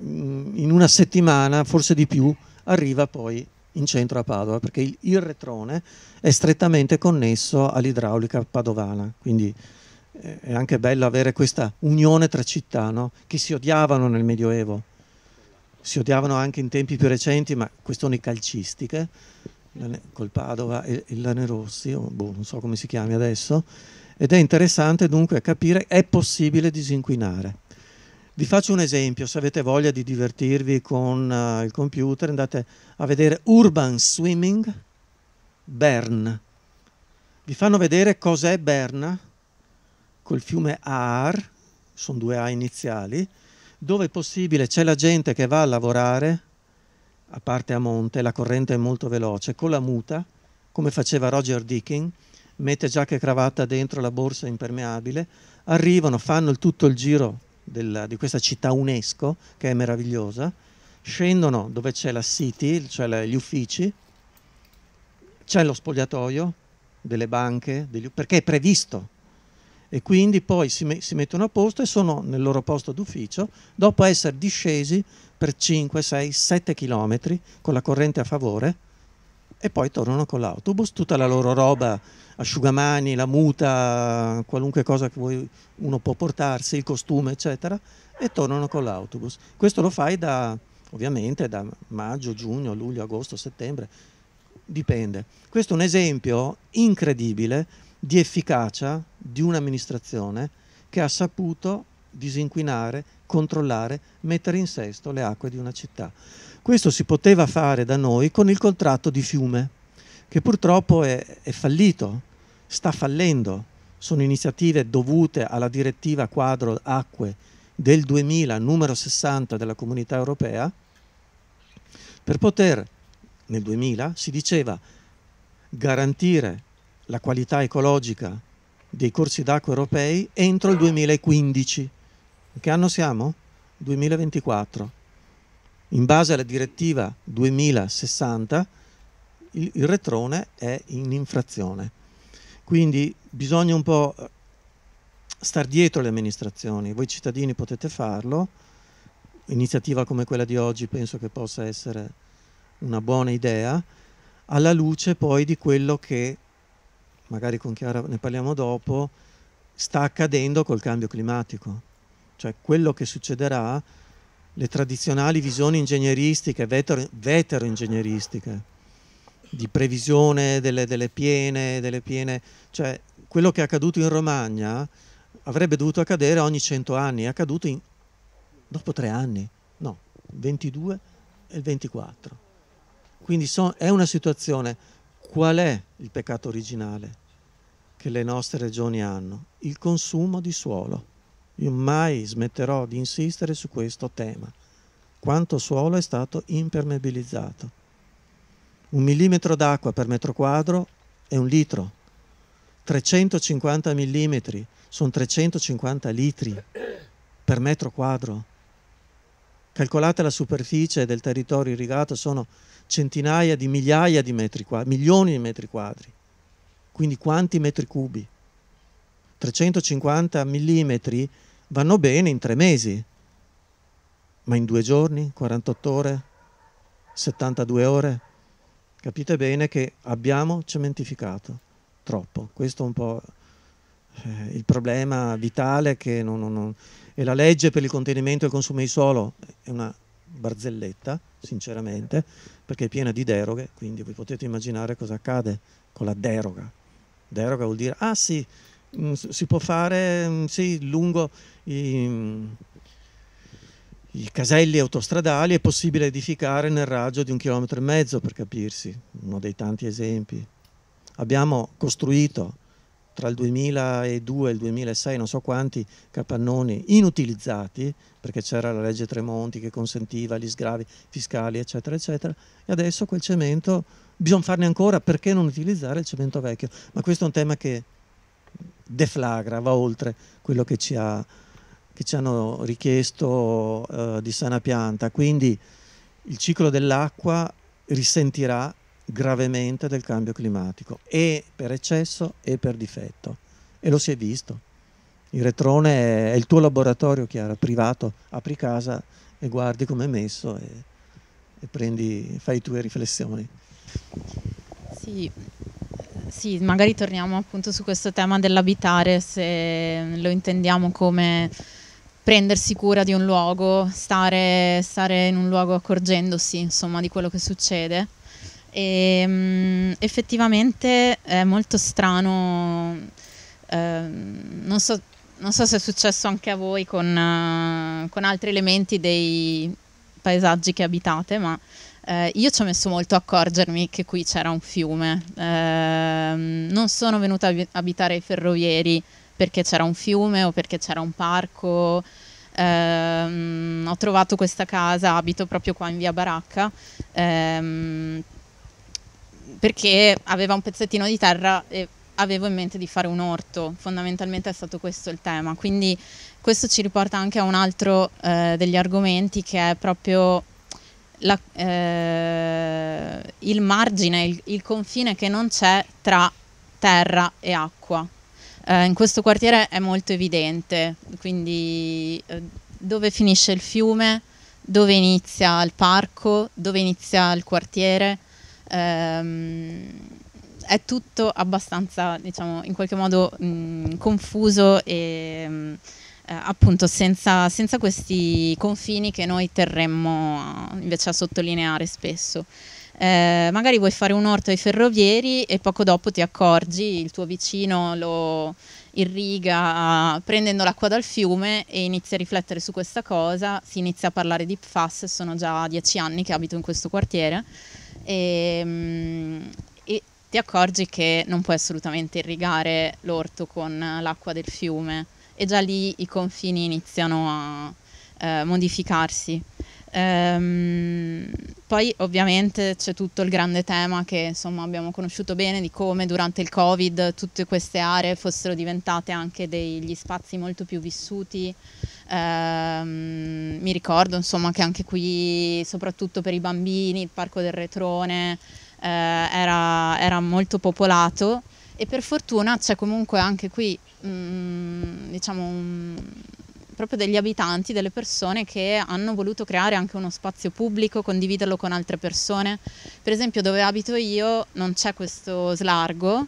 mm, in una settimana, forse di più, arriva poi in centro a Padova, perché il, il retrone è strettamente connesso all'idraulica padovana. Quindi eh, è anche bello avere questa unione tra città no? che si odiavano nel Medioevo si odiavano anche in tempi più recenti, ma questioni calcistiche, col Padova e il Lane Rossi, boh, non so come si chiami adesso, ed è interessante dunque capire è possibile disinquinare. Vi faccio un esempio, se avete voglia di divertirvi con uh, il computer andate a vedere Urban Swimming Bern. Vi fanno vedere cos'è Berna col fiume Aar, sono due A iniziali, dove è possibile c'è la gente che va a lavorare, a parte a monte, la corrente è molto veloce, con la muta, come faceva Roger Deakin, mette giacca e cravatta dentro la borsa impermeabile, arrivano, fanno tutto il giro della, di questa città UNESCO, che è meravigliosa, scendono dove c'è la city, cioè gli uffici, c'è lo spogliatoio delle banche, degli, perché è previsto e quindi poi si, me si mettono a posto e sono nel loro posto d'ufficio dopo essere discesi per 5, 6, 7 km con la corrente a favore e poi tornano con l'autobus, tutta la loro roba, asciugamani, la muta, qualunque cosa che vuoi, uno può portarsi, il costume, eccetera, e tornano con l'autobus. Questo lo fai da, ovviamente da maggio, giugno, luglio, agosto, settembre, dipende. Questo è un esempio incredibile di efficacia di un'amministrazione che ha saputo disinquinare, controllare, mettere in sesto le acque di una città. Questo si poteva fare da noi con il contratto di fiume, che purtroppo è, è fallito, sta fallendo. Sono iniziative dovute alla direttiva quadro acque del 2000, numero 60 della comunità europea, per poter, nel 2000, si diceva, garantire la qualità ecologica dei corsi d'acqua europei entro il 2015. In che anno siamo? 2024. In base alla direttiva 2060 il, il retrone è in infrazione. Quindi bisogna un po' star dietro le amministrazioni, voi cittadini potete farlo, iniziativa come quella di oggi penso che possa essere una buona idea, alla luce poi di quello che magari con Chiara ne parliamo dopo, sta accadendo col cambio climatico. Cioè quello che succederà, le tradizionali visioni ingegneristiche, vetero, vetero-ingegneristiche, di previsione delle, delle, piene, delle piene, cioè quello che è accaduto in Romagna avrebbe dovuto accadere ogni 100 anni, è accaduto in, dopo tre anni, no, 22 e 24. Quindi so, è una situazione, qual è il peccato originale? che le nostre regioni hanno, il consumo di suolo. Io mai smetterò di insistere su questo tema. Quanto suolo è stato impermeabilizzato. Un millimetro d'acqua per metro quadro è un litro. 350 millimetri sono 350 litri per metro quadro. Calcolate la superficie del territorio irrigato, sono centinaia di migliaia di metri quadri, milioni di metri quadri. Quindi quanti metri cubi? 350 mm vanno bene in tre mesi, ma in due giorni, 48 ore, 72 ore, capite bene che abbiamo cementificato troppo. Questo è un po' eh, il problema vitale che non, non, non... e la legge per il contenimento e il consumo di suolo è una barzelletta, sinceramente, perché è piena di deroghe, quindi vi potete immaginare cosa accade con la deroga. Deroga vuol dire, ah sì, mm, si può fare mm, sì, lungo i, mm, i, caselli autostradali, è possibile edificare nel raggio di un chilometro e mezzo, per capirsi, uno dei tanti esempi. Abbiamo costruito tra il 2002 e il 2006 non so quanti capannoni inutilizzati, perché c'era la legge Tremonti che consentiva gli sgravi fiscali, eccetera, eccetera, e adesso quel cemento bisogna farne ancora, perché non utilizzare il cemento vecchio? Ma questo è un tema che deflagra, va oltre quello che ci, ha, che ci hanno richiesto eh, di sana pianta. Quindi il ciclo dell'acqua risentirà gravemente del cambio climatico e per eccesso e per difetto e lo si è visto. Il retrone è il tuo laboratorio, Chiara, privato, apri casa e guardi come è messo e, e prendi, fai le tue riflessioni. Sì, sì, magari torniamo appunto su questo tema dell'abitare, se lo intendiamo come prendersi cura di un luogo, stare, stare in un luogo accorgendosi insomma di quello che succede. E, ehm, mh, effettivamente è molto strano, eh, non, so, non, so, se è successo anche a voi con, uh, con altri elementi dei paesaggi che abitate, ma eh, io ci ho messo molto a accorgermi che qui c'era un fiume. Eh, non sono venuta a abitare ai ferrovieri perché c'era un fiume o perché c'era un parco. Eh, ho trovato questa casa, abito proprio qua in via Baracca, ehm, perché aveva un pezzettino di terra e avevo in mente di fare un orto, fondamentalmente è stato questo il tema, quindi questo ci riporta anche a un altro eh, degli argomenti che è proprio la, eh, il margine, il, il, confine che non c'è tra terra e acqua. Eh, in questo quartiere è molto evidente, quindi eh, dove finisce il fiume, dove inizia il parco, dove inizia il quartiere, ehm, è tutto abbastanza, diciamo, in qualche modo mh, mm, confuso e... Mh, mm, eh, appunto senza, senza, questi confini che noi terremmo invece a sottolineare spesso. Eh, magari vuoi fare un orto ai ferrovieri e poco dopo ti accorgi, il tuo vicino lo irriga prendendo l'acqua dal fiume e inizia a riflettere su questa cosa, si inizia a parlare di PFAS, sono già dieci anni che abito in questo quartiere e, mm, e ti accorgi che non puoi assolutamente irrigare l'orto con l'acqua del fiume e già lì i confini iniziano a eh, modificarsi. Ehm, poi ovviamente c'è tutto il grande tema che insomma, abbiamo conosciuto bene di come durante il Covid tutte queste aree fossero diventate anche degli spazi molto più vissuti. Ehm, mi ricordo insomma, che anche qui, soprattutto per i bambini, il Parco del Retrone eh, era, era molto popolato e per fortuna c'è comunque anche qui Mm, diciamo, proprio degli abitanti, delle persone che hanno voluto creare anche uno spazio pubblico, condividerlo con altre persone. Per esempio dove abito io non c'è questo slargo,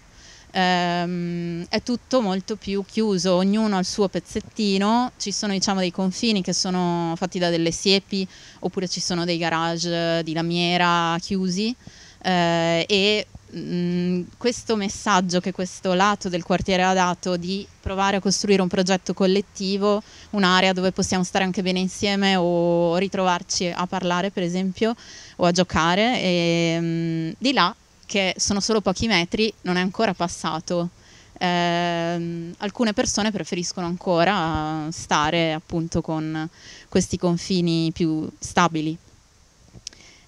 ehm, è tutto molto più chiuso, ognuno ha il suo pezzettino, ci sono diciamo, dei confini che sono fatti da delle siepi oppure ci sono dei garage di lamiera chiusi eh, e Mm, questo messaggio che questo lato del quartiere ha dato di provare a costruire un progetto collettivo, un'area dove possiamo stare anche bene insieme o ritrovarci a parlare per esempio o a giocare, e, mh, mm, di là che sono solo pochi metri non è ancora passato. Eh, alcune persone preferiscono ancora stare appunto con questi confini più stabili.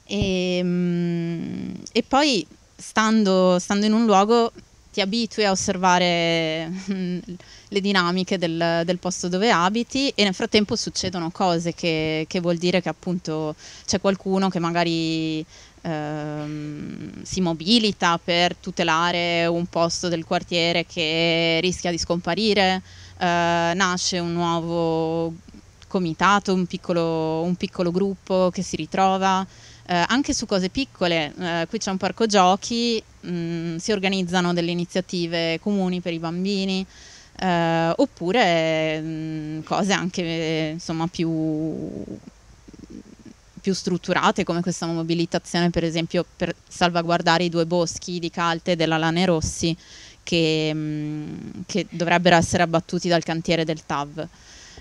E, mm, e, poi stando, stando in un luogo ti abitui a osservare mm, le dinamiche del, del, posto dove abiti e nel frattempo succedono cose che, che vuol dire che appunto c'è qualcuno che magari ehm, si mobilita per tutelare un posto del quartiere che rischia di scomparire, eh, nasce un nuovo comitato, un piccolo, un piccolo gruppo che si ritrova eh, anche su cose piccole. Eh, qui c'è un parco giochi, mh, mm, si organizzano delle iniziative comuni per i bambini. Eh, oppure mh, mm, cose anche insomma, più, più strutturate come questa mobilitazione per esempio per salvaguardare i due boschi di Calte della Lane Rossi che, mm, che dovrebbero essere abbattuti dal cantiere del TAV.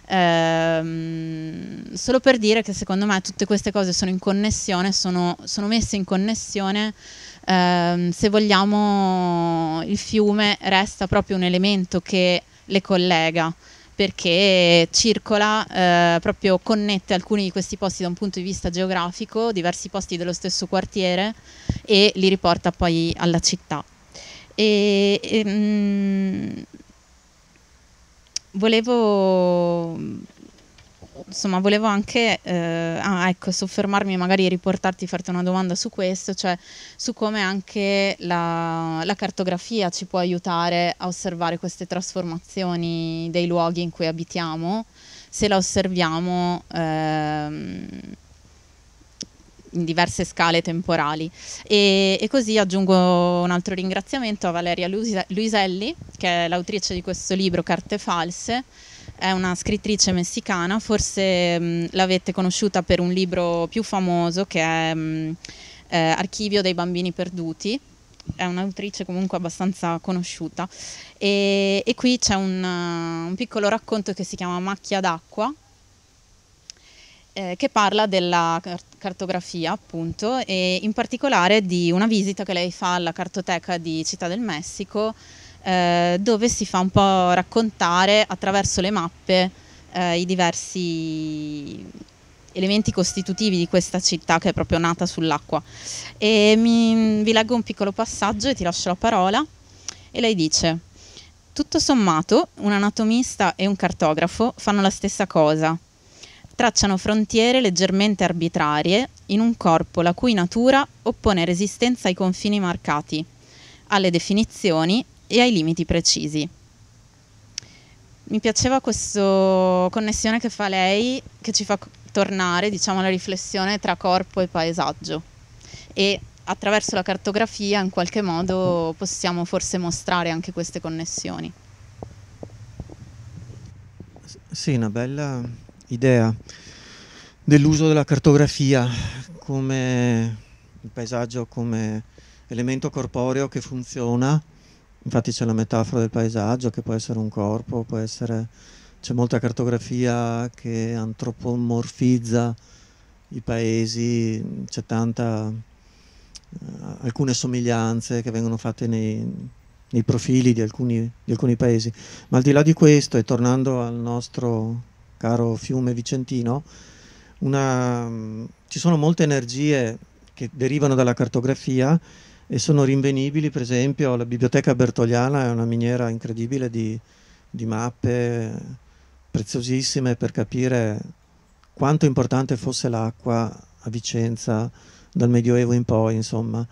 Ehm, solo per dire che secondo me tutte queste cose sono in connessione, sono, sono messe in connessione. Ehm, se vogliamo, il fiume resta proprio un elemento che le collega perché circola, eh, proprio connette alcuni di questi posti da un punto di vista geografico, diversi posti dello stesso quartiere e li riporta poi alla città. E, e, ehm, mh, volevo insomma, volevo anche eh, ah, ecco, soffermarmi, magari riportarti, farti una domanda su questo, cioè su come anche la, la, cartografia ci può aiutare a osservare queste trasformazioni dei luoghi in cui abitiamo, se la osserviamo. eh, in diverse scale temporali. E, e, così aggiungo un altro ringraziamento a Valeria Luiselli, che è l'autrice di questo libro Carte false. È una scrittrice messicana, forse mm, l'avete conosciuta per un libro più famoso che è mh, mm, eh, Archivio dei bambini perduti, è un'autrice comunque abbastanza conosciuta e, e qui c'è un, un, piccolo racconto che si chiama Macchia d'acqua eh, che parla della cartografia appunto e in particolare di una visita che lei fa alla cartoteca di Città del Messico eh, dove si fa un po' raccontare attraverso le mappe eh, i diversi elementi costitutivi di questa città che è proprio nata sull'acqua. E mi, vi leggo un piccolo passaggio e ti lascio la parola e lei dice tutto sommato un anatomista e un cartografo fanno la stessa cosa tracciano frontiere leggermente arbitrarie in un corpo la cui natura oppone resistenza ai confini marcati, alle definizioni e ai limiti precisi. Mi piaceva questa connessione che fa lei, che ci fa tornare diciamo, alla riflessione tra corpo e paesaggio e attraverso la cartografia in qualche modo possiamo forse mostrare anche queste connessioni. Sì, una bella idea dell'uso della cartografia come il paesaggio come elemento corporeo che funziona, infatti c'è la metafora del paesaggio che può essere un corpo, essere... c'è molta cartografia che antropomorfizza i paesi, c'è tanta eh, alcune somiglianze che vengono fatte nei, nei profili di alcuni, di alcuni paesi. Ma al di là di questo, e tornando al nostro caro fiume vicentino, una, ci sono molte energie che derivano dalla cartografia e sono rinvenibili, per esempio la biblioteca bertogliana è una miniera incredibile di, di mappe preziosissime per capire quanto importante fosse l'acqua a Vicenza dal Medioevo in poi, insomma,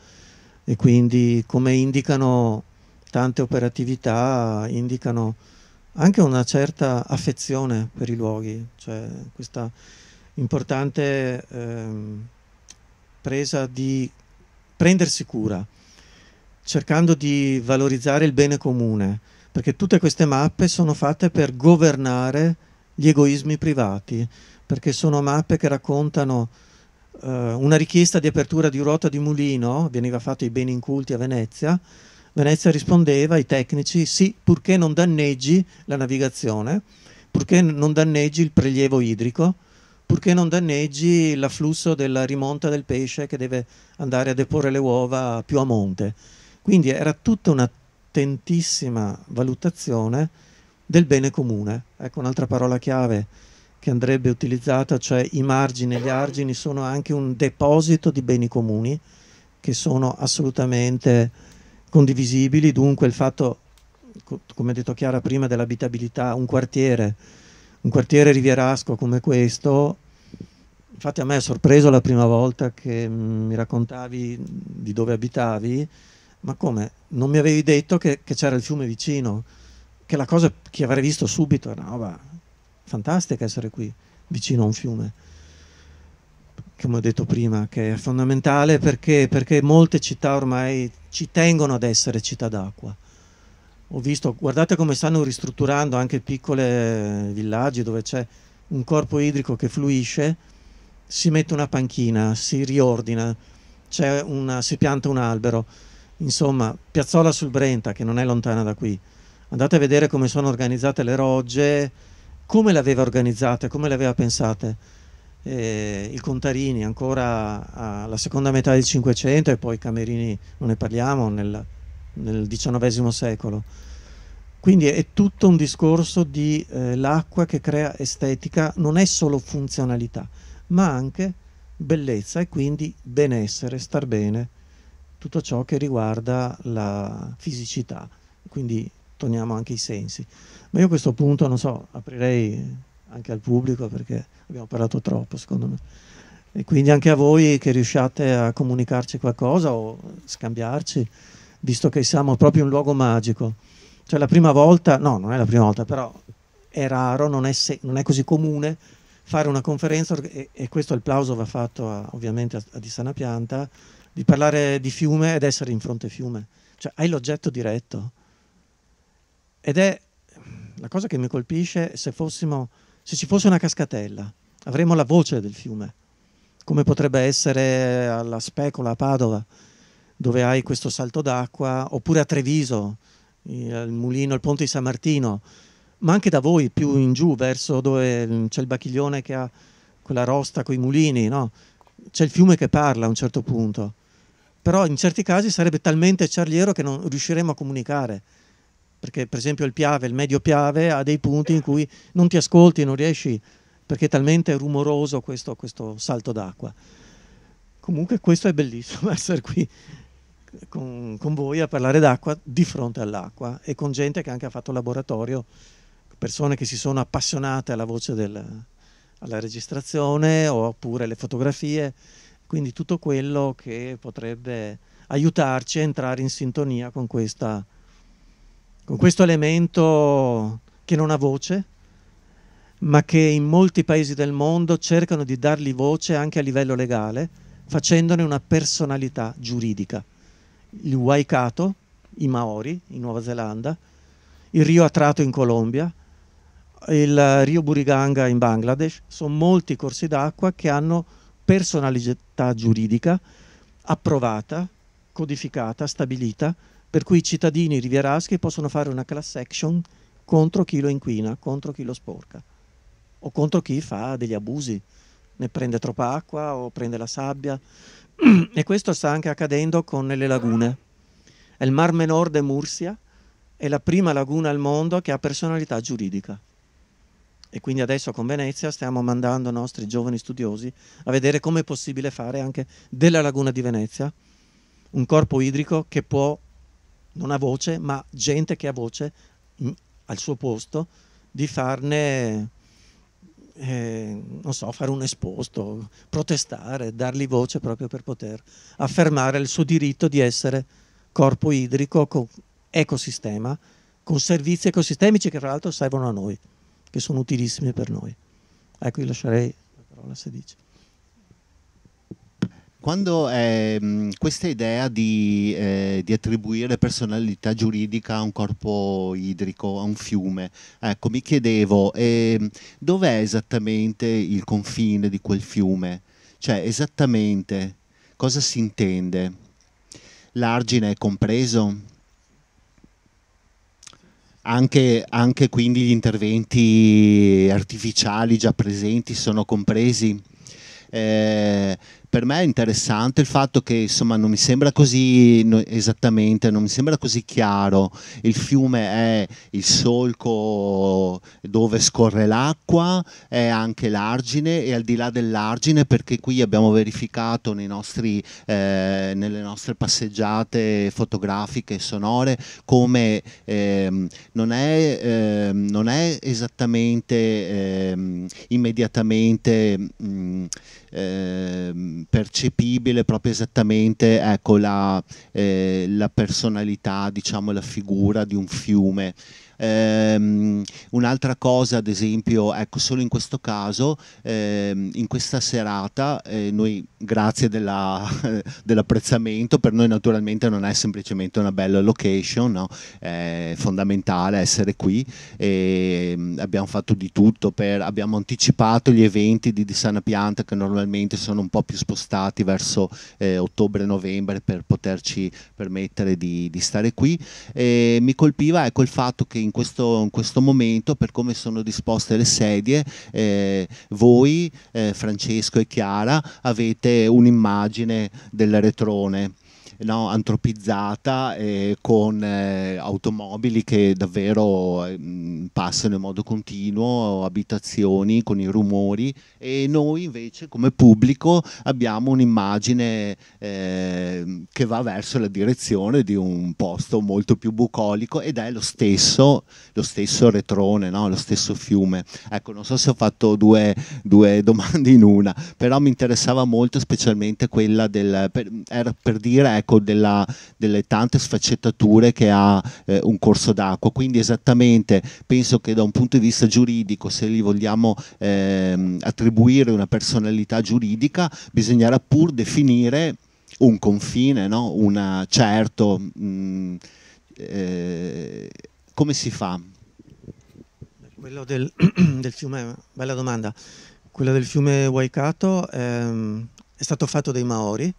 e quindi come indicano tante operatività, indicano anche una certa affezione per i luoghi, cioè questa importante ehm, presa di prendersi cura, cercando di valorizzare il bene comune, perché tutte queste mappe sono fatte per governare gli egoismi privati, perché sono mappe che raccontano eh, una richiesta di apertura di ruota di mulino, veniva fatto i beni inculti a Venezia, Venezia rispondeva ai tecnici sì, purché non danneggi la navigazione, purché non danneggi il prelievo idrico, purché non danneggi l'afflusso della rimonta del pesce che deve andare a deporre le uova più a monte. Quindi era tutta un'attentissima valutazione del bene comune. Ecco un'altra parola chiave che andrebbe utilizzata, cioè i margini e gli argini sono anche un deposito di beni comuni che sono assolutamente condivisibili, dunque il fatto, come ha detto Chiara prima, dell'abitabilità, un quartiere, un quartiere rivierasco come questo, infatti a me è sorpreso la prima volta che mm, mi raccontavi di dove abitavi, ma come? Non mi avevi detto che, che c'era il fiume vicino, che la cosa che avrei visto subito era, no, va, fantastica essere qui, vicino a un fiume come ho detto prima, che è fondamentale perché, perché molte città ormai ci tengono ad essere città d'acqua. Ho visto, guardate come stanno ristrutturando anche piccole eh, villaggi dove c'è un corpo idrico che fluisce, si mette una panchina, si riordina, una, si pianta un albero. Insomma, Piazzola sul Brenta, che non è lontana da qui, andate a vedere come sono organizzate le rogge, come le aveva organizzate, come le aveva pensate eh, il Contarini ancora alla seconda metà del Cinquecento e poi Camerini, non ne parliamo, nel, nel XIX secolo. Quindi è tutto un discorso di eh, l'acqua che crea estetica, non è solo funzionalità, ma anche bellezza e quindi benessere, star bene, tutto ciò che riguarda la fisicità, quindi torniamo anche ai sensi. Ma io a questo punto, non so, aprirei anche al pubblico perché abbiamo parlato troppo secondo me. E quindi anche a voi che riusciate a comunicarci qualcosa o scambiarci, visto che siamo proprio un luogo magico. Cioè la prima volta, no, non è la prima volta, però è raro, non è, se, non è così comune fare una conferenza, e, e questo plauso va fatto a, ovviamente a, a Di Sana Pianta, di parlare di fiume ed essere in fronte fiume. Cioè hai l'oggetto diretto. Ed è la cosa che mi colpisce se fossimo se ci fosse una cascatella, avremmo la voce del fiume, come potrebbe essere alla Specola, a Padova, dove hai questo salto d'acqua, oppure a Treviso, il mulino, il ponte di San Martino, ma anche da voi più in giù, verso dove mm, c'è il bachiglione che ha quella rosta con i mulini, no? c'è il fiume che parla a un certo punto. Però in certi casi sarebbe talmente ciarliero che non riusciremo a comunicare perché per esempio il Piave, il medio Piave ha dei punti in cui non ti ascolti, non riesci, perché è talmente rumoroso questo, questo salto d'acqua. Comunque questo è bellissimo, [LAUGHS] essere qui con, con voi a parlare d'acqua di fronte all'acqua e con gente che anche ha fatto laboratorio, persone che si sono appassionate alla voce della, alla registrazione oppure alle fotografie, quindi tutto quello che potrebbe aiutarci a entrare in sintonia con questa con questo elemento che non ha voce, ma che in molti paesi del mondo cercano di dargli voce anche a livello legale, facendone una personalità giuridica. Il Waikato, i Maori in Nuova Zelanda, il Rio Atrato in Colombia, il Rio Buriganga in Bangladesh, sono molti corsi d'acqua che hanno personalità giuridica approvata, codificata, stabilita, per cui i cittadini rivieraschi possono fare una class action contro chi lo inquina, contro chi lo sporca o contro chi fa degli abusi, ne prende troppa acqua o prende la sabbia [CLEARS THROAT] e questo sta anche accadendo con le lagune. È il Mar Menor de Mursia, è la prima laguna al mondo che ha personalità giuridica e quindi adesso con Venezia stiamo mandando i nostri giovani studiosi a vedere come è possibile fare anche della laguna di Venezia un corpo idrico che può non ha voce, ma gente che ha voce mh, mm, al suo posto, di farne, eh, non so, fare un esposto, protestare, dargli voce proprio per poter affermare il suo diritto di essere corpo idrico con ecosistema, con servizi ecosistemici che tra l'altro servono a noi, che sono utilissimi per noi. Ecco, io lascerei la parola se dice quando è, ehm, questa idea di, eh, di, attribuire personalità giuridica a un corpo idrico, a un fiume, ecco, mi chiedevo eh, dov'è esattamente il confine di quel fiume? Cioè, esattamente cosa si intende? L'argine è compreso? Anche, anche quindi gli interventi artificiali già presenti sono compresi? Eh, per me è interessante il fatto che insomma non mi sembra così no, esattamente, non mi sembra così chiaro. Il fiume è il solco dove scorre l'acqua, è anche l'argine e al di là dell'argine perché qui abbiamo verificato nostri, eh, nelle nostre passeggiate fotografiche e sonore come eh, non, è, eh, non, è, esattamente ehm, immediatamente... Mh, mm, Ehm, percepibile proprio esattamente ecco, la, eh, la, personalità, diciamo la figura di un fiume Ehm, un'altra cosa, ad esempio, ecco, solo in questo caso, ehm, in questa serata, eh, noi grazie della, [LAUGHS] dell'apprezzamento, per noi naturalmente non è semplicemente una bella location, no? è fondamentale essere qui, e ehm, abbiamo fatto di tutto, per, abbiamo anticipato gli eventi di, di Sana Pianta che normalmente sono un po' più spostati verso eh, ottobre-novembre per poterci permettere di, di stare qui. E ehm, mi colpiva ecco, il fatto che in questo, in questo momento per come sono disposte le sedie, eh, voi, eh, Francesco e Chiara, avete un'immagine del retrone no, antropizzata eh, con eh, automobili che davvero mh, ehm, passano in modo continuo, abitazioni con i rumori e noi invece come pubblico abbiamo un'immagine eh, che va verso la direzione di un posto molto più bucolico ed è lo stesso, lo stesso retrone, no? lo stesso fiume. Ecco, non so se ho fatto due, due [LAUGHS] domande in una, però mi interessava molto specialmente quella del... Per, era per dire, ecco, tecnico della, delle tante sfaccettature che ha eh, un corso d'acqua. Quindi esattamente penso che da un punto di vista giuridico, se gli vogliamo eh, attribuire una personalità giuridica, bisognerà pur definire un confine, no? una certo... Mh, mm, eh, come si fa? Quello del, [CLEARS THROAT] del, fiume, bella domanda, quello del fiume Waikato ehm, è stato fatto dai Maori,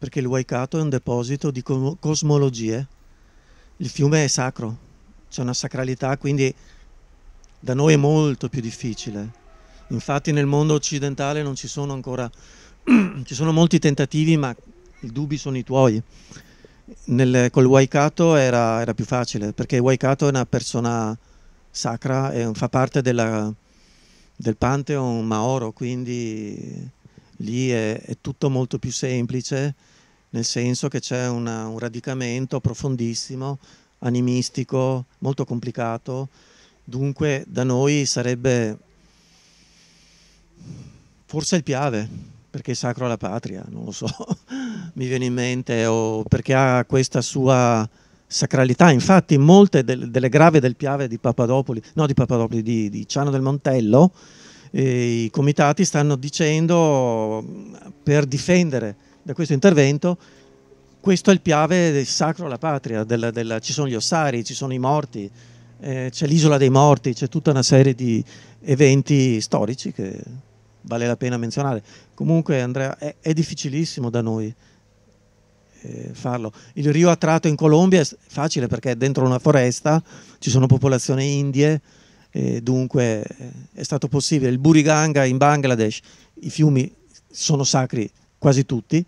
perché il Waikato è un deposito di cosmologie. Il fiume è sacro, c'è una sacralità, quindi da noi è molto più difficile. Infatti nel mondo occidentale non ci sono ancora, [CLEARS THROAT] ci sono molti tentativi, ma i dubbi sono i tuoi. Nel, col Waikato era, era, più facile, perché Waikato è una persona sacra e fa parte della, del Pantheon Maoro, quindi lì è, è tutto molto più semplice, nel senso che c'è una, un radicamento profondissimo, animistico, molto complicato, dunque da noi sarebbe forse il piave, perché è sacro alla patria, non lo so, [LAUGHS] mi viene in mente, o perché ha questa sua sacralità. Infatti, molte delle, delle grave del Piave di Papadopoli, no, di Papadopoli, di, di Ciano del Montello, i comitati stanno dicendo per difendere da questo intervento questo è il piave del sacro alla patria, della, della, ci sono gli ossari, ci sono i morti, eh, c'è l'isola dei morti, c'è tutta una serie di eventi storici che vale la pena menzionare. Comunque Andrea è, è difficilissimo da noi eh, farlo. Il rio attratto in Colombia è facile perché è dentro una foresta, ci sono popolazioni indie, e dunque eh, è stato possibile. Il Buriganga in Bangladesh, i fiumi sono sacri quasi tutti,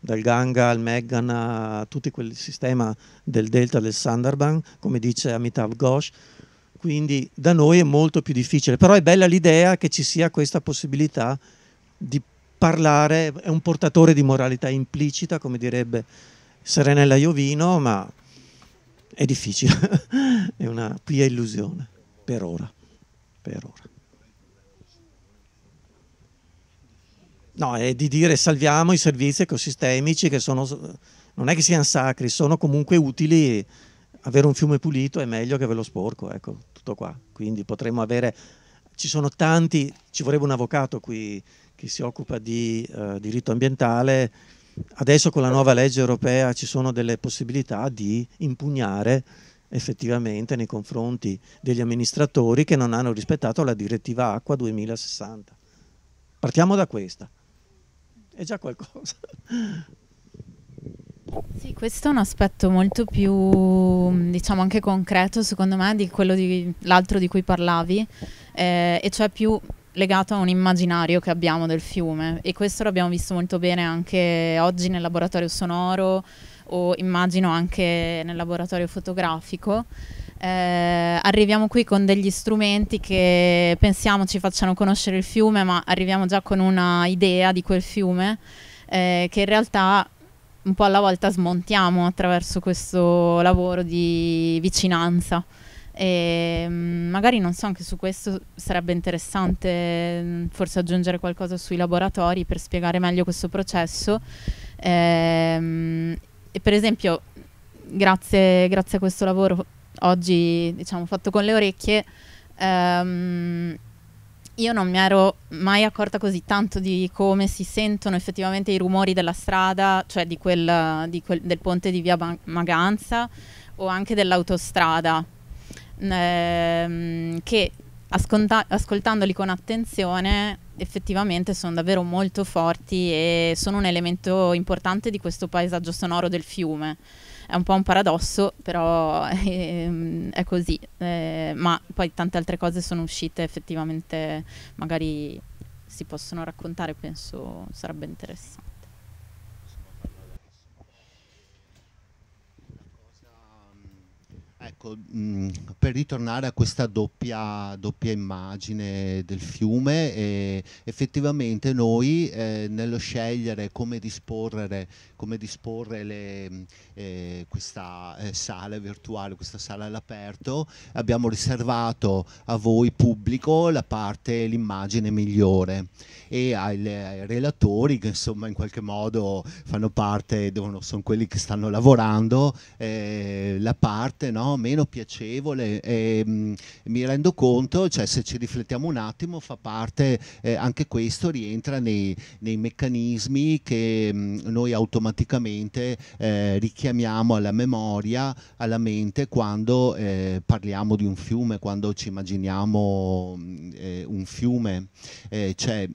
dal Ganga al Meghan a tutto quel sistema del delta del Sundarban, come dice Amitav Ghosh. Quindi da noi è molto più difficile, però è bella l'idea che ci sia questa possibilità di parlare, è un portatore di moralità implicita, come direbbe Serenella Iovino, ma è difficile, [LAUGHS] è una pia illusione. Per ora. Per ora. No, è di dire salviamo i servizi ecosistemici che sono, non è che siano sacri, sono comunque utili. Avere un fiume pulito è meglio che averlo sporco, ecco, tutto qua. Quindi potremmo avere, ci sono tanti, ci vorrebbe un avvocato qui che si occupa di uh, diritto ambientale. Adesso con la nuova legge europea ci sono delle possibilità di impugnare effettivamente nei confronti degli amministratori che non hanno rispettato la direttiva acqua 2060. Partiamo da questa. È già qualcosa. Sì, questo è un aspetto molto più, diciamo anche concreto, secondo me, di quello di l'altro di cui parlavi, eh, e cioè più legato a un immaginario che abbiamo del fiume e questo l'abbiamo visto molto bene anche oggi nel laboratorio sonoro o immagino anche nel laboratorio fotografico. Eh, arriviamo qui con degli strumenti che pensiamo ci facciano conoscere il fiume, ma arriviamo già con una idea di quel fiume eh, che in realtà un po' alla volta smontiamo attraverso questo lavoro di vicinanza. E mm, magari non so, anche su questo sarebbe interessante mm, forse aggiungere qualcosa sui laboratori per spiegare meglio questo processo. Ehm, e per esempio, grazie, grazie a questo lavoro oggi diciamo, fatto con le orecchie, ehm, io non mi ero mai accorta così tanto di come si sentono effettivamente i rumori della strada, cioè di quel, di quel, del ponte di via Maganza o anche dell'autostrada, ehm, che ascolta- ascoltandoli con attenzione effettivamente sono davvero molto forti e sono un elemento importante di questo paesaggio sonoro del fiume. È un po' un paradosso, però [LAUGHS] ehm, è così. Eh, ma poi tante altre cose sono uscite effettivamente, magari si possono raccontare, penso sarebbe interessante. Ecco, mh, mm, per ritornare a questa doppia, doppia immagine del fiume, eh, effettivamente noi eh, nello scegliere come disporre, come disporre le, mm, eh, questa eh, sala virtuale, questa sala all'aperto, abbiamo riservato a voi pubblico la parte, l'immagine migliore e ai, ai relatori che insomma in qualche modo fanno parte, sono quelli che stanno lavorando, eh, la parte no, meno piacevole e, mh, mm, mi rendo conto, cioè se ci riflettiamo un attimo, fa parte, eh, anche questo rientra nei, nei meccanismi che mh, mm, noi automaticamente eh, richiamiamo alla memoria, alla mente quando eh, parliamo di un fiume, quando ci immaginiamo mm, eh, un fiume. Eh, cioè,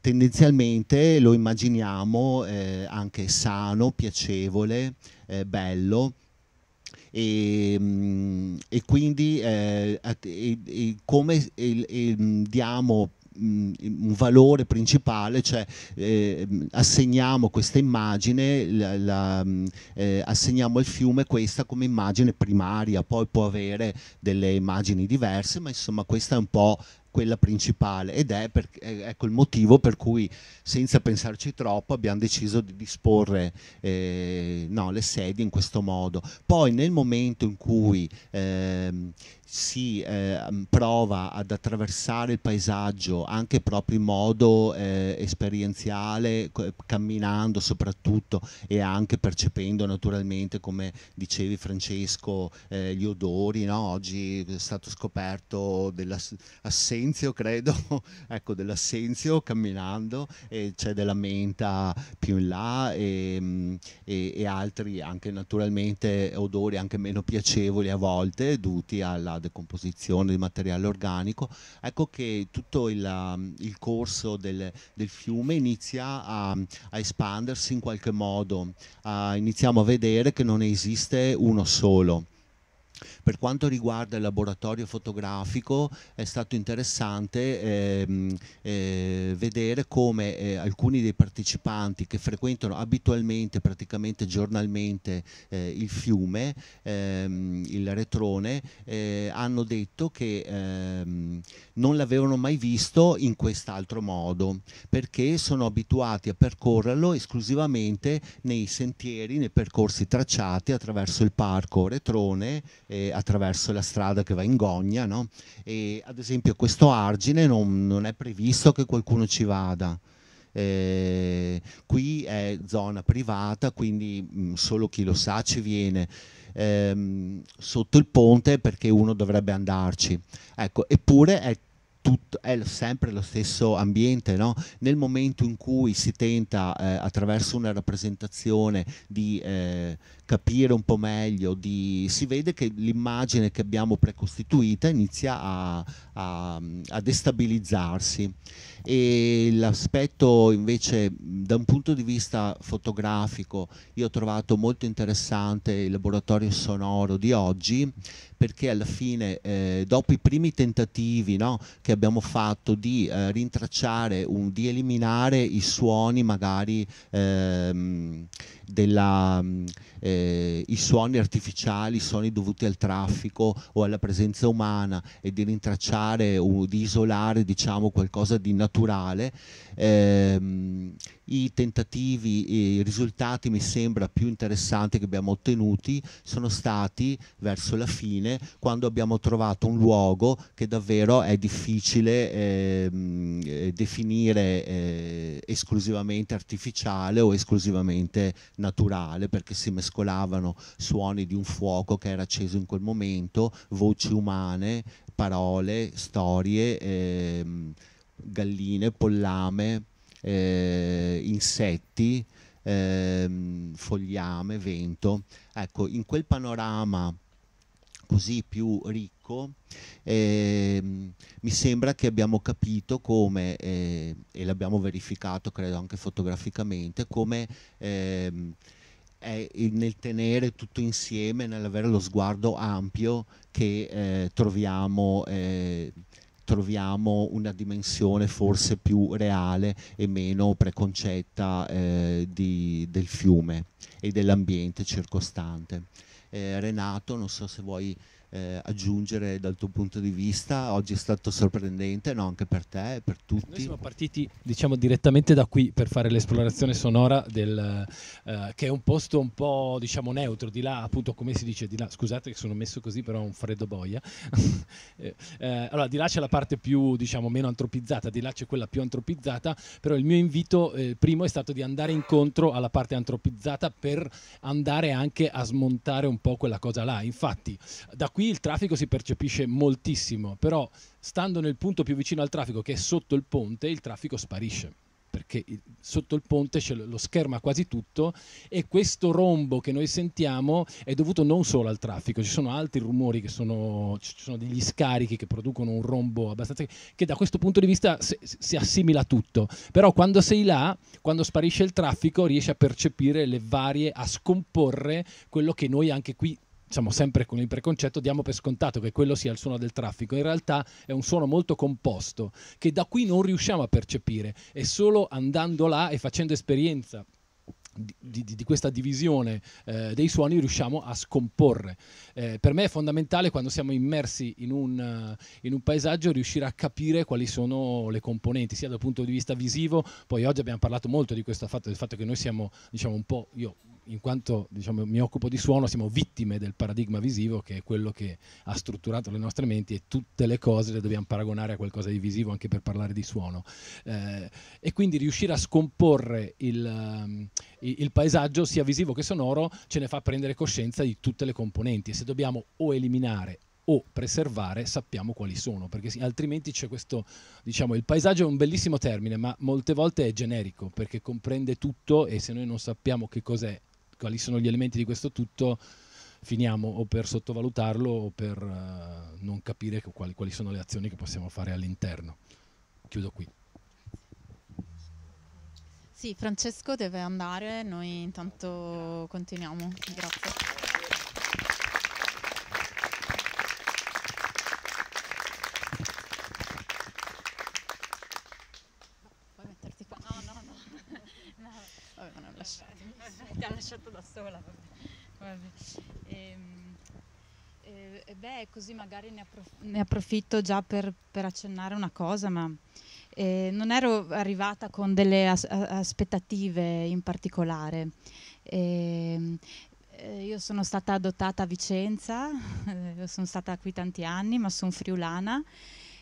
tendenzialmente lo immaginiamo eh, anche sano, piacevole, bello, e, mm, e quindi eh, e, come mm, diamo mm, un valore principale, cioè eh, assegniamo questa immagine, la, la, eh, assegniamo al fiume questa come immagine primaria, poi può avere delle immagini diverse, ma insomma questa è un po' quella principale ed è, per, ecco il motivo per cui senza pensarci troppo abbiamo deciso di disporre eh, no, le sedie in questo modo. Poi nel momento in cui eh, si eh, prova ad attraversare il paesaggio anche proprio in modo eh, esperienziale, camminando soprattutto e anche percependo naturalmente, come dicevi Francesco, eh, gli odori. No? Oggi è stato scoperto dell'assenzio, credo, [LAUGHS] ecco, dell'assenzio camminando, e c'è della menta più in là e, ehm, e, e altri anche naturalmente odori anche meno piacevoli a volte dovuti alla decomposizione di materiale organico, ecco che tutto il, um, il corso del, del, fiume inizia a, a, espandersi in qualche modo, uh, iniziamo a vedere che non esiste uno solo. Per quanto riguarda il laboratorio fotografico è stato interessante ehm, eh, vedere come eh, alcuni dei partecipanti che frequentano abitualmente, praticamente giornalmente eh, il fiume, ehm, il retrone, eh, hanno detto che ehm, non l'avevano mai visto in quest'altro modo perché sono abituati a percorrerlo esclusivamente nei sentieri, nei percorsi tracciati attraverso il parco retrone eh, attraverso la strada che va in gogna. No? E, ad esempio questo argine non, non, è previsto che qualcuno ci vada. Eh, qui è zona privata, quindi mh, mm, solo chi lo sa ci viene ehm, sotto il ponte perché uno dovrebbe andarci. Ecco, eppure è tutto, è sempre lo stesso ambiente, no? nel momento in cui si tenta eh, attraverso una rappresentazione di eh, capire un po' meglio, di, si vede che l'immagine che abbiamo precostituita inizia a, a, a destabilizzarsi e l'aspetto invece da un punto di vista fotografico io ho trovato molto interessante il laboratorio sonoro di oggi perché alla fine eh, dopo i primi tentativi no, che abbiamo fatto di eh, rintracciare, un, di eliminare i suoni magari ehm, della, mm, eh, i suoni artificiali, i suoni dovuti al traffico o alla presenza umana e di rintracciare o di isolare diciamo qualcosa di naturale ehm, i tentativi e i risultati mi sembra più interessanti che abbiamo ottenuti sono stati verso la fine quando abbiamo trovato un luogo che davvero è difficile ehm, eh, definire eh, esclusivamente artificiale o esclusivamente naturale perché si mescolavano suoni di un fuoco che era acceso in quel momento, voci umane, parole, storie, eh, galline, pollame, eh, insetti, ehm, fogliame, vento. Ecco, in quel panorama così più ricco, eh, mi sembra che abbiamo capito come, eh, e l'abbiamo verificato credo anche fotograficamente, come eh, nel tenere tutto insieme, nell'avere lo sguardo ampio che eh, troviamo eh, troviamo una dimensione forse più reale e meno preconcetta eh, di, del fiume e dell'ambiente circostante. Eh, Renato, non so se vuoi eh, aggiungere dal tuo punto di vista? Oggi è stato sorprendente, no? Anche per te, e per tutti. Noi siamo partiti, diciamo, direttamente da qui per fare l'esplorazione sonora del, eh, che è un posto un po', diciamo, neutro, di là, appunto, come si dice, di là, scusate che sono messo così, però è un freddo boia. [LAUGHS] Eh, eh, allora, di là c'è la parte più, diciamo, meno antropizzata, di là c'è quella più antropizzata, però il mio invito eh, primo è stato di andare incontro alla parte antropizzata per andare anche a smontare un po' quella cosa là. Infatti, da qui qui il traffico si percepisce moltissimo, però stando nel punto più vicino al traffico, che è sotto il ponte, il traffico sparisce perché sotto il ponte c'è lo scherma quasi tutto e questo rombo che noi sentiamo è dovuto non solo al traffico, ci sono altri rumori che sono, ci sono degli scarichi che producono un rombo abbastanza che da questo punto di vista si, si assimila tutto, però quando sei là, quando sparisce il traffico riesci a percepire le varie, a scomporre quello che noi anche qui diciamo sempre con il preconcetto, diamo per scontato che quello sia il suono del traffico. In realtà è un suono molto composto che da qui non riusciamo a percepire, è solo andando là e facendo esperienza di, di, di, questa divisione eh, dei suoni riusciamo a scomporre. Eh, per me è fondamentale quando siamo immersi in un, eh, in un, paesaggio riuscire a capire quali sono le componenti, sia dal punto di vista visivo, poi oggi abbiamo parlato molto di questo fatto, del fatto che noi siamo diciamo un po', io in quanto diciamo, mi occupo di suono, siamo vittime del paradigma visivo che è quello che ha strutturato le nostre menti e tutte le cose le dobbiamo paragonare a qualcosa di visivo anche per parlare di suono. Eh, e quindi riuscire a scomporre il, ehm, il, paesaggio, sia visivo che sonoro, ce ne fa prendere coscienza di tutte le componenti e se dobbiamo o eliminare o preservare sappiamo quali sono perché altrimenti c'è questo diciamo il paesaggio è un bellissimo termine ma molte volte è generico perché comprende tutto e se noi non sappiamo che cos'è quali sono gli elementi di questo tutto, finiamo o per sottovalutarlo o per uh, non capire quali, quali sono le azioni che possiamo fare all'interno. Chiudo qui. Sì, Francesco deve andare, noi intanto continuiamo. Grazie. beh, così magari ne, approf- ne approfitto già per, per, accennare una cosa, ma eh, non ero arrivata con delle as- aspettative in particolare. Ehm, eh, io sono stata adottata a Vicenza, [LAUGHS] sono stata qui tanti anni, ma sono friulana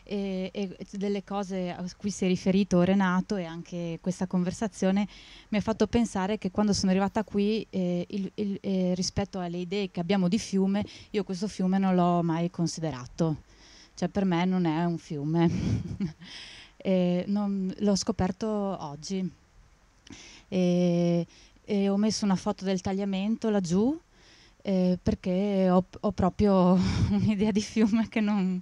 e, e, delle cose a cui si è riferito Renato e anche questa conversazione mi ha fatto pensare che quando sono arrivata qui eh, il, il, eh, rispetto alle idee che abbiamo di fiume, io questo fiume non l'ho mai considerato, cioè per me non è un fiume, [LAUGHS] non, l'ho scoperto oggi. E, e ho messo una foto del tagliamento laggiù eh, perché ho, ho proprio [LAUGHS] un'idea di fiume che non,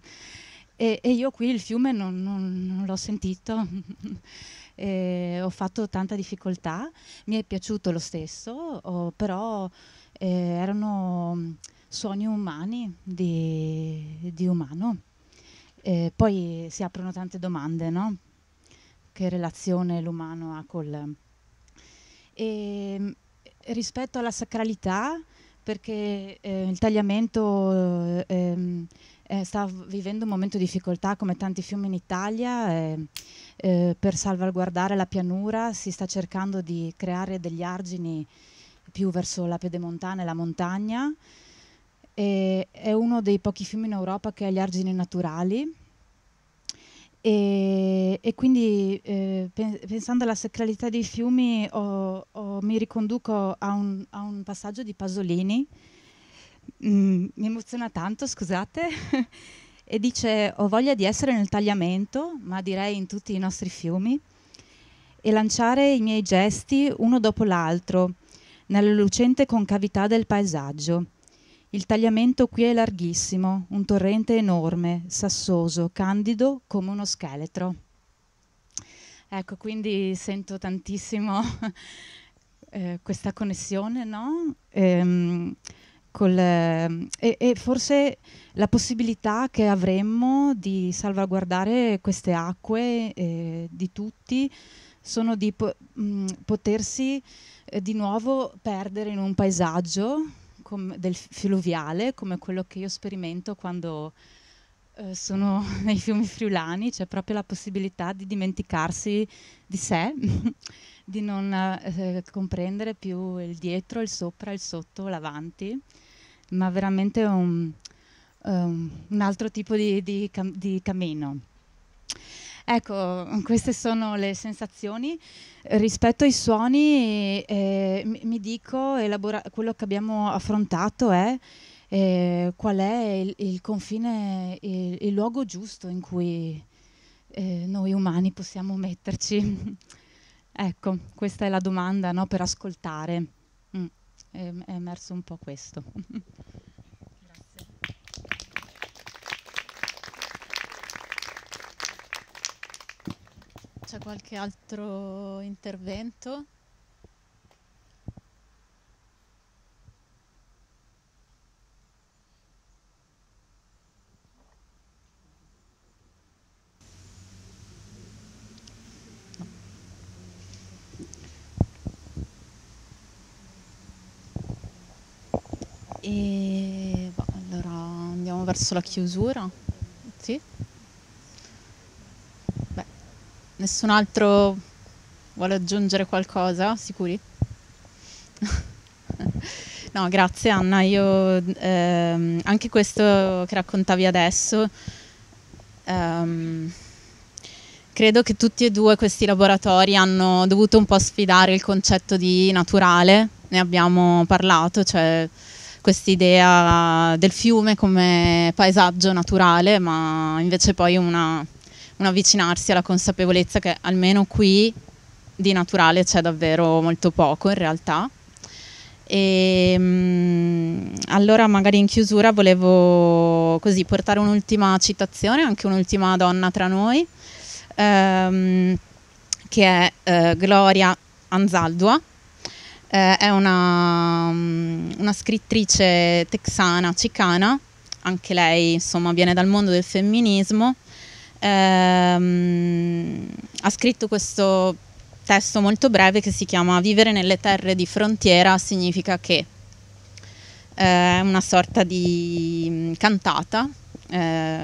e, e, io qui il fiume non, non, non l'ho sentito, [LAUGHS] ho fatto tanta difficoltà, mi è piaciuto lo stesso, oh, però eh, erano sogni umani di, di umano. E poi si aprono tante domande, no? Che relazione l'umano ha col... E, rispetto alla sacralità, perché eh, il tagliamento... Eh, eh, sta vivendo un momento di difficoltà come tanti fiumi in Italia. e, eh, per salvaguardare la pianura si sta cercando di creare degli argini più verso la pedemontana e la montagna. E è uno dei pochi fiumi in Europa che ha gli argini naturali. E, e quindi eh, pensando alla sacralità dei fiumi oh, oh, mi riconduco a un, a un passaggio di Pasolini Mm, mi emoziona tanto, scusate. [LAUGHS] e dice ho voglia di essere nel tagliamento, ma direi in tutti i nostri fiumi, e lanciare i miei gesti uno dopo l'altro, nella lucente concavità del paesaggio. Il tagliamento qui è larghissimo, un torrente enorme, sassoso, candido come uno scheletro. Ecco, quindi sento tantissimo [LAUGHS] eh, questa connessione, no? Ehm, Col, eh, e, e, forse la possibilità che avremmo di salvaguardare queste acque eh, di tutti sono di po mh, mm, potersi eh, di nuovo perdere in un paesaggio com del fluviale come quello che io sperimento quando eh, sono [LAUGHS] nei fiumi friulani, c'è proprio la possibilità di dimenticarsi di sé [LAUGHS] di non eh, comprendere più il dietro, il sopra, il sotto, l'avanti, ma veramente un, um, un altro tipo di, di, cam di cammino. Ecco, queste sono le sensazioni. Rispetto ai suoni, eh, mi, mi dico, quello che abbiamo affrontato è eh, qual è il, il confine, il, il, luogo giusto in cui eh, noi umani possiamo metterci. [LAUGHS] Ecco, questa è la domanda no, per ascoltare. Mm, è, è emerso un po' questo. Grazie. C'è qualche altro intervento? E boh, allora andiamo verso la chiusura. Sì? Beh, nessun altro vuole aggiungere qualcosa? Sicuri? [LAUGHS] no, grazie Anna. Io ehm, anche questo che raccontavi adesso. Ehm, credo che tutti e due questi laboratori hanno dovuto un po' sfidare il concetto di naturale, ne abbiamo parlato, cioè quest'idea del fiume come paesaggio naturale, ma invece poi una, un avvicinarsi alla consapevolezza che almeno qui di naturale c'è davvero molto poco in realtà. E, ehm, mh, allora magari in chiusura volevo così portare un'ultima citazione, anche un'ultima donna tra noi, ehm, che è eh, Gloria Anzaldua, eh, è una, mm, una, scrittrice texana, cicana, anche lei insomma viene dal mondo del femminismo, ehm, ha scritto questo testo molto breve che si chiama Vivere nelle terre di frontiera significa che eh, è eh, una sorta di mm, cantata, eh,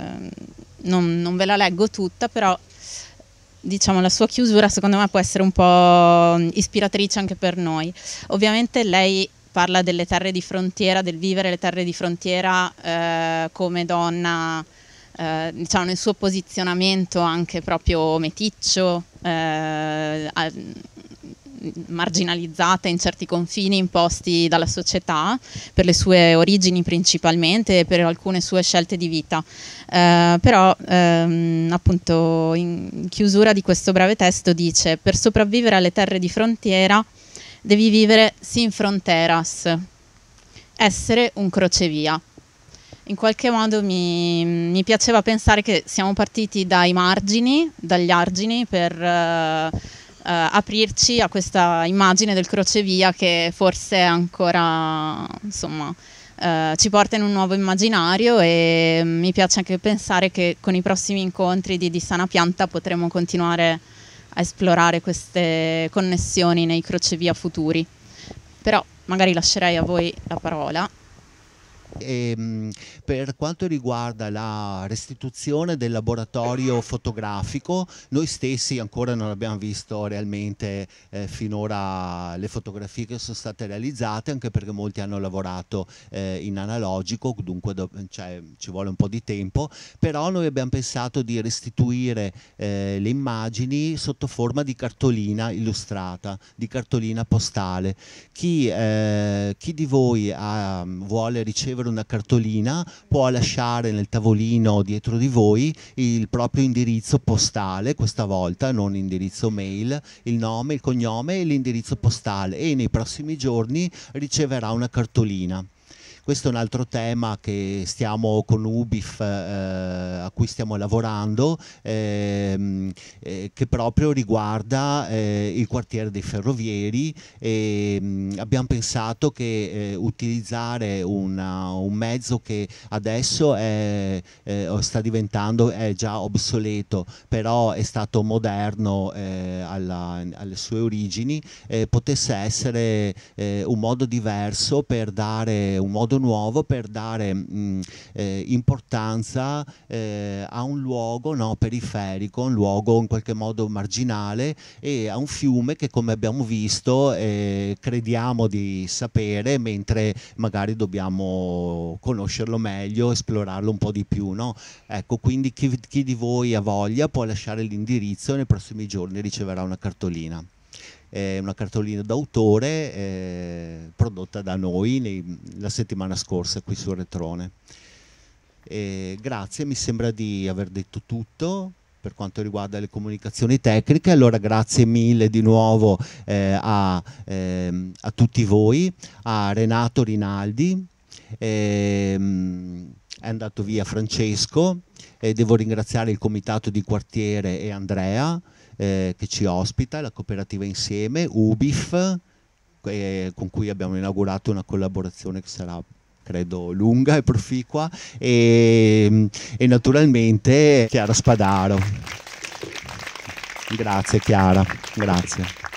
non, non ve la leggo tutta, però diciamo, la sua chiusura secondo me può essere un po' ispiratrice anche per noi. Ovviamente lei parla delle terre di frontiera, del vivere le terre di frontiera eh, come donna, eh, diciamo nel suo posizionamento anche proprio meticcio, eh, marginalizzata in certi confini imposti dalla società per le sue origini principalmente e per alcune sue scelte di vita. Eh, però ehm, appunto in chiusura di questo breve testo dice per sopravvivere alle terre di frontiera devi vivere sin fronteras, essere un crocevia in qualche modo mi, mi, piaceva pensare che siamo partiti dai margini, dagli argini per uh, eh, aprirci a questa immagine del crocevia che forse ancora insomma, eh, ci porta in un nuovo immaginario e mi piace anche pensare che con i prossimi incontri di, di Sana Pianta potremo continuare a esplorare queste connessioni nei crocevia futuri. Però magari lascerei a voi la parola e, ehm, per quanto riguarda la restituzione del laboratorio fotografico, noi stessi ancora non abbiamo visto realmente eh, finora le fotografie che sono state realizzate, anche perché molti hanno lavorato eh, in analogico, dunque do, cioè, ci vuole un po' di tempo, però noi abbiamo pensato di restituire eh, le immagini sotto forma di cartolina illustrata, di cartolina postale. Chi, eh, chi di voi ha, ehm, vuole ricevere scrivere una cartolina, può lasciare nel tavolino dietro di voi il proprio indirizzo postale, questa volta non indirizzo mail, il nome, il cognome e l'indirizzo postale e nei prossimi giorni riceverà una cartolina. Questo è un altro tema che stiamo con Ubif, eh, a cui stiamo lavorando, ehm, eh, che proprio riguarda eh, il quartiere dei ferrovieri. E, mm, abbiamo pensato che eh, utilizzare una, un mezzo che adesso è, eh, sta diventando è già obsoleto, però è stato moderno eh, alla, alle sue origini, potesse essere un modo diverso per dare un modo modo nuovo per dare mh, mm, eh, importanza eh, a un luogo no, periferico, un luogo in qualche modo marginale e a un fiume che come abbiamo visto eh, crediamo di sapere mentre magari dobbiamo conoscerlo meglio, esplorarlo un po' di più. No? Ecco, quindi chi, chi di voi ha voglia può lasciare l'indirizzo e nei prossimi giorni riceverà una cartolina eh, una cartolina d'autore eh, prodotta da noi nei, la settimana scorsa qui su Retrone. E grazie, mi sembra di aver detto tutto per quanto riguarda le comunicazioni tecniche. Allora grazie mille di nuovo eh, a, eh, a, tutti voi, a Renato Rinaldi, ehm, è andato via Francesco, eh, devo ringraziare il comitato di quartiere e Andrea eh, che ci ospita, la cooperativa Insieme, UBIF, eh, con cui abbiamo inaugurato una collaborazione che sarà credo lunga e proficua e, e naturalmente Chiara Spadaro. Grazie Chiara, grazie.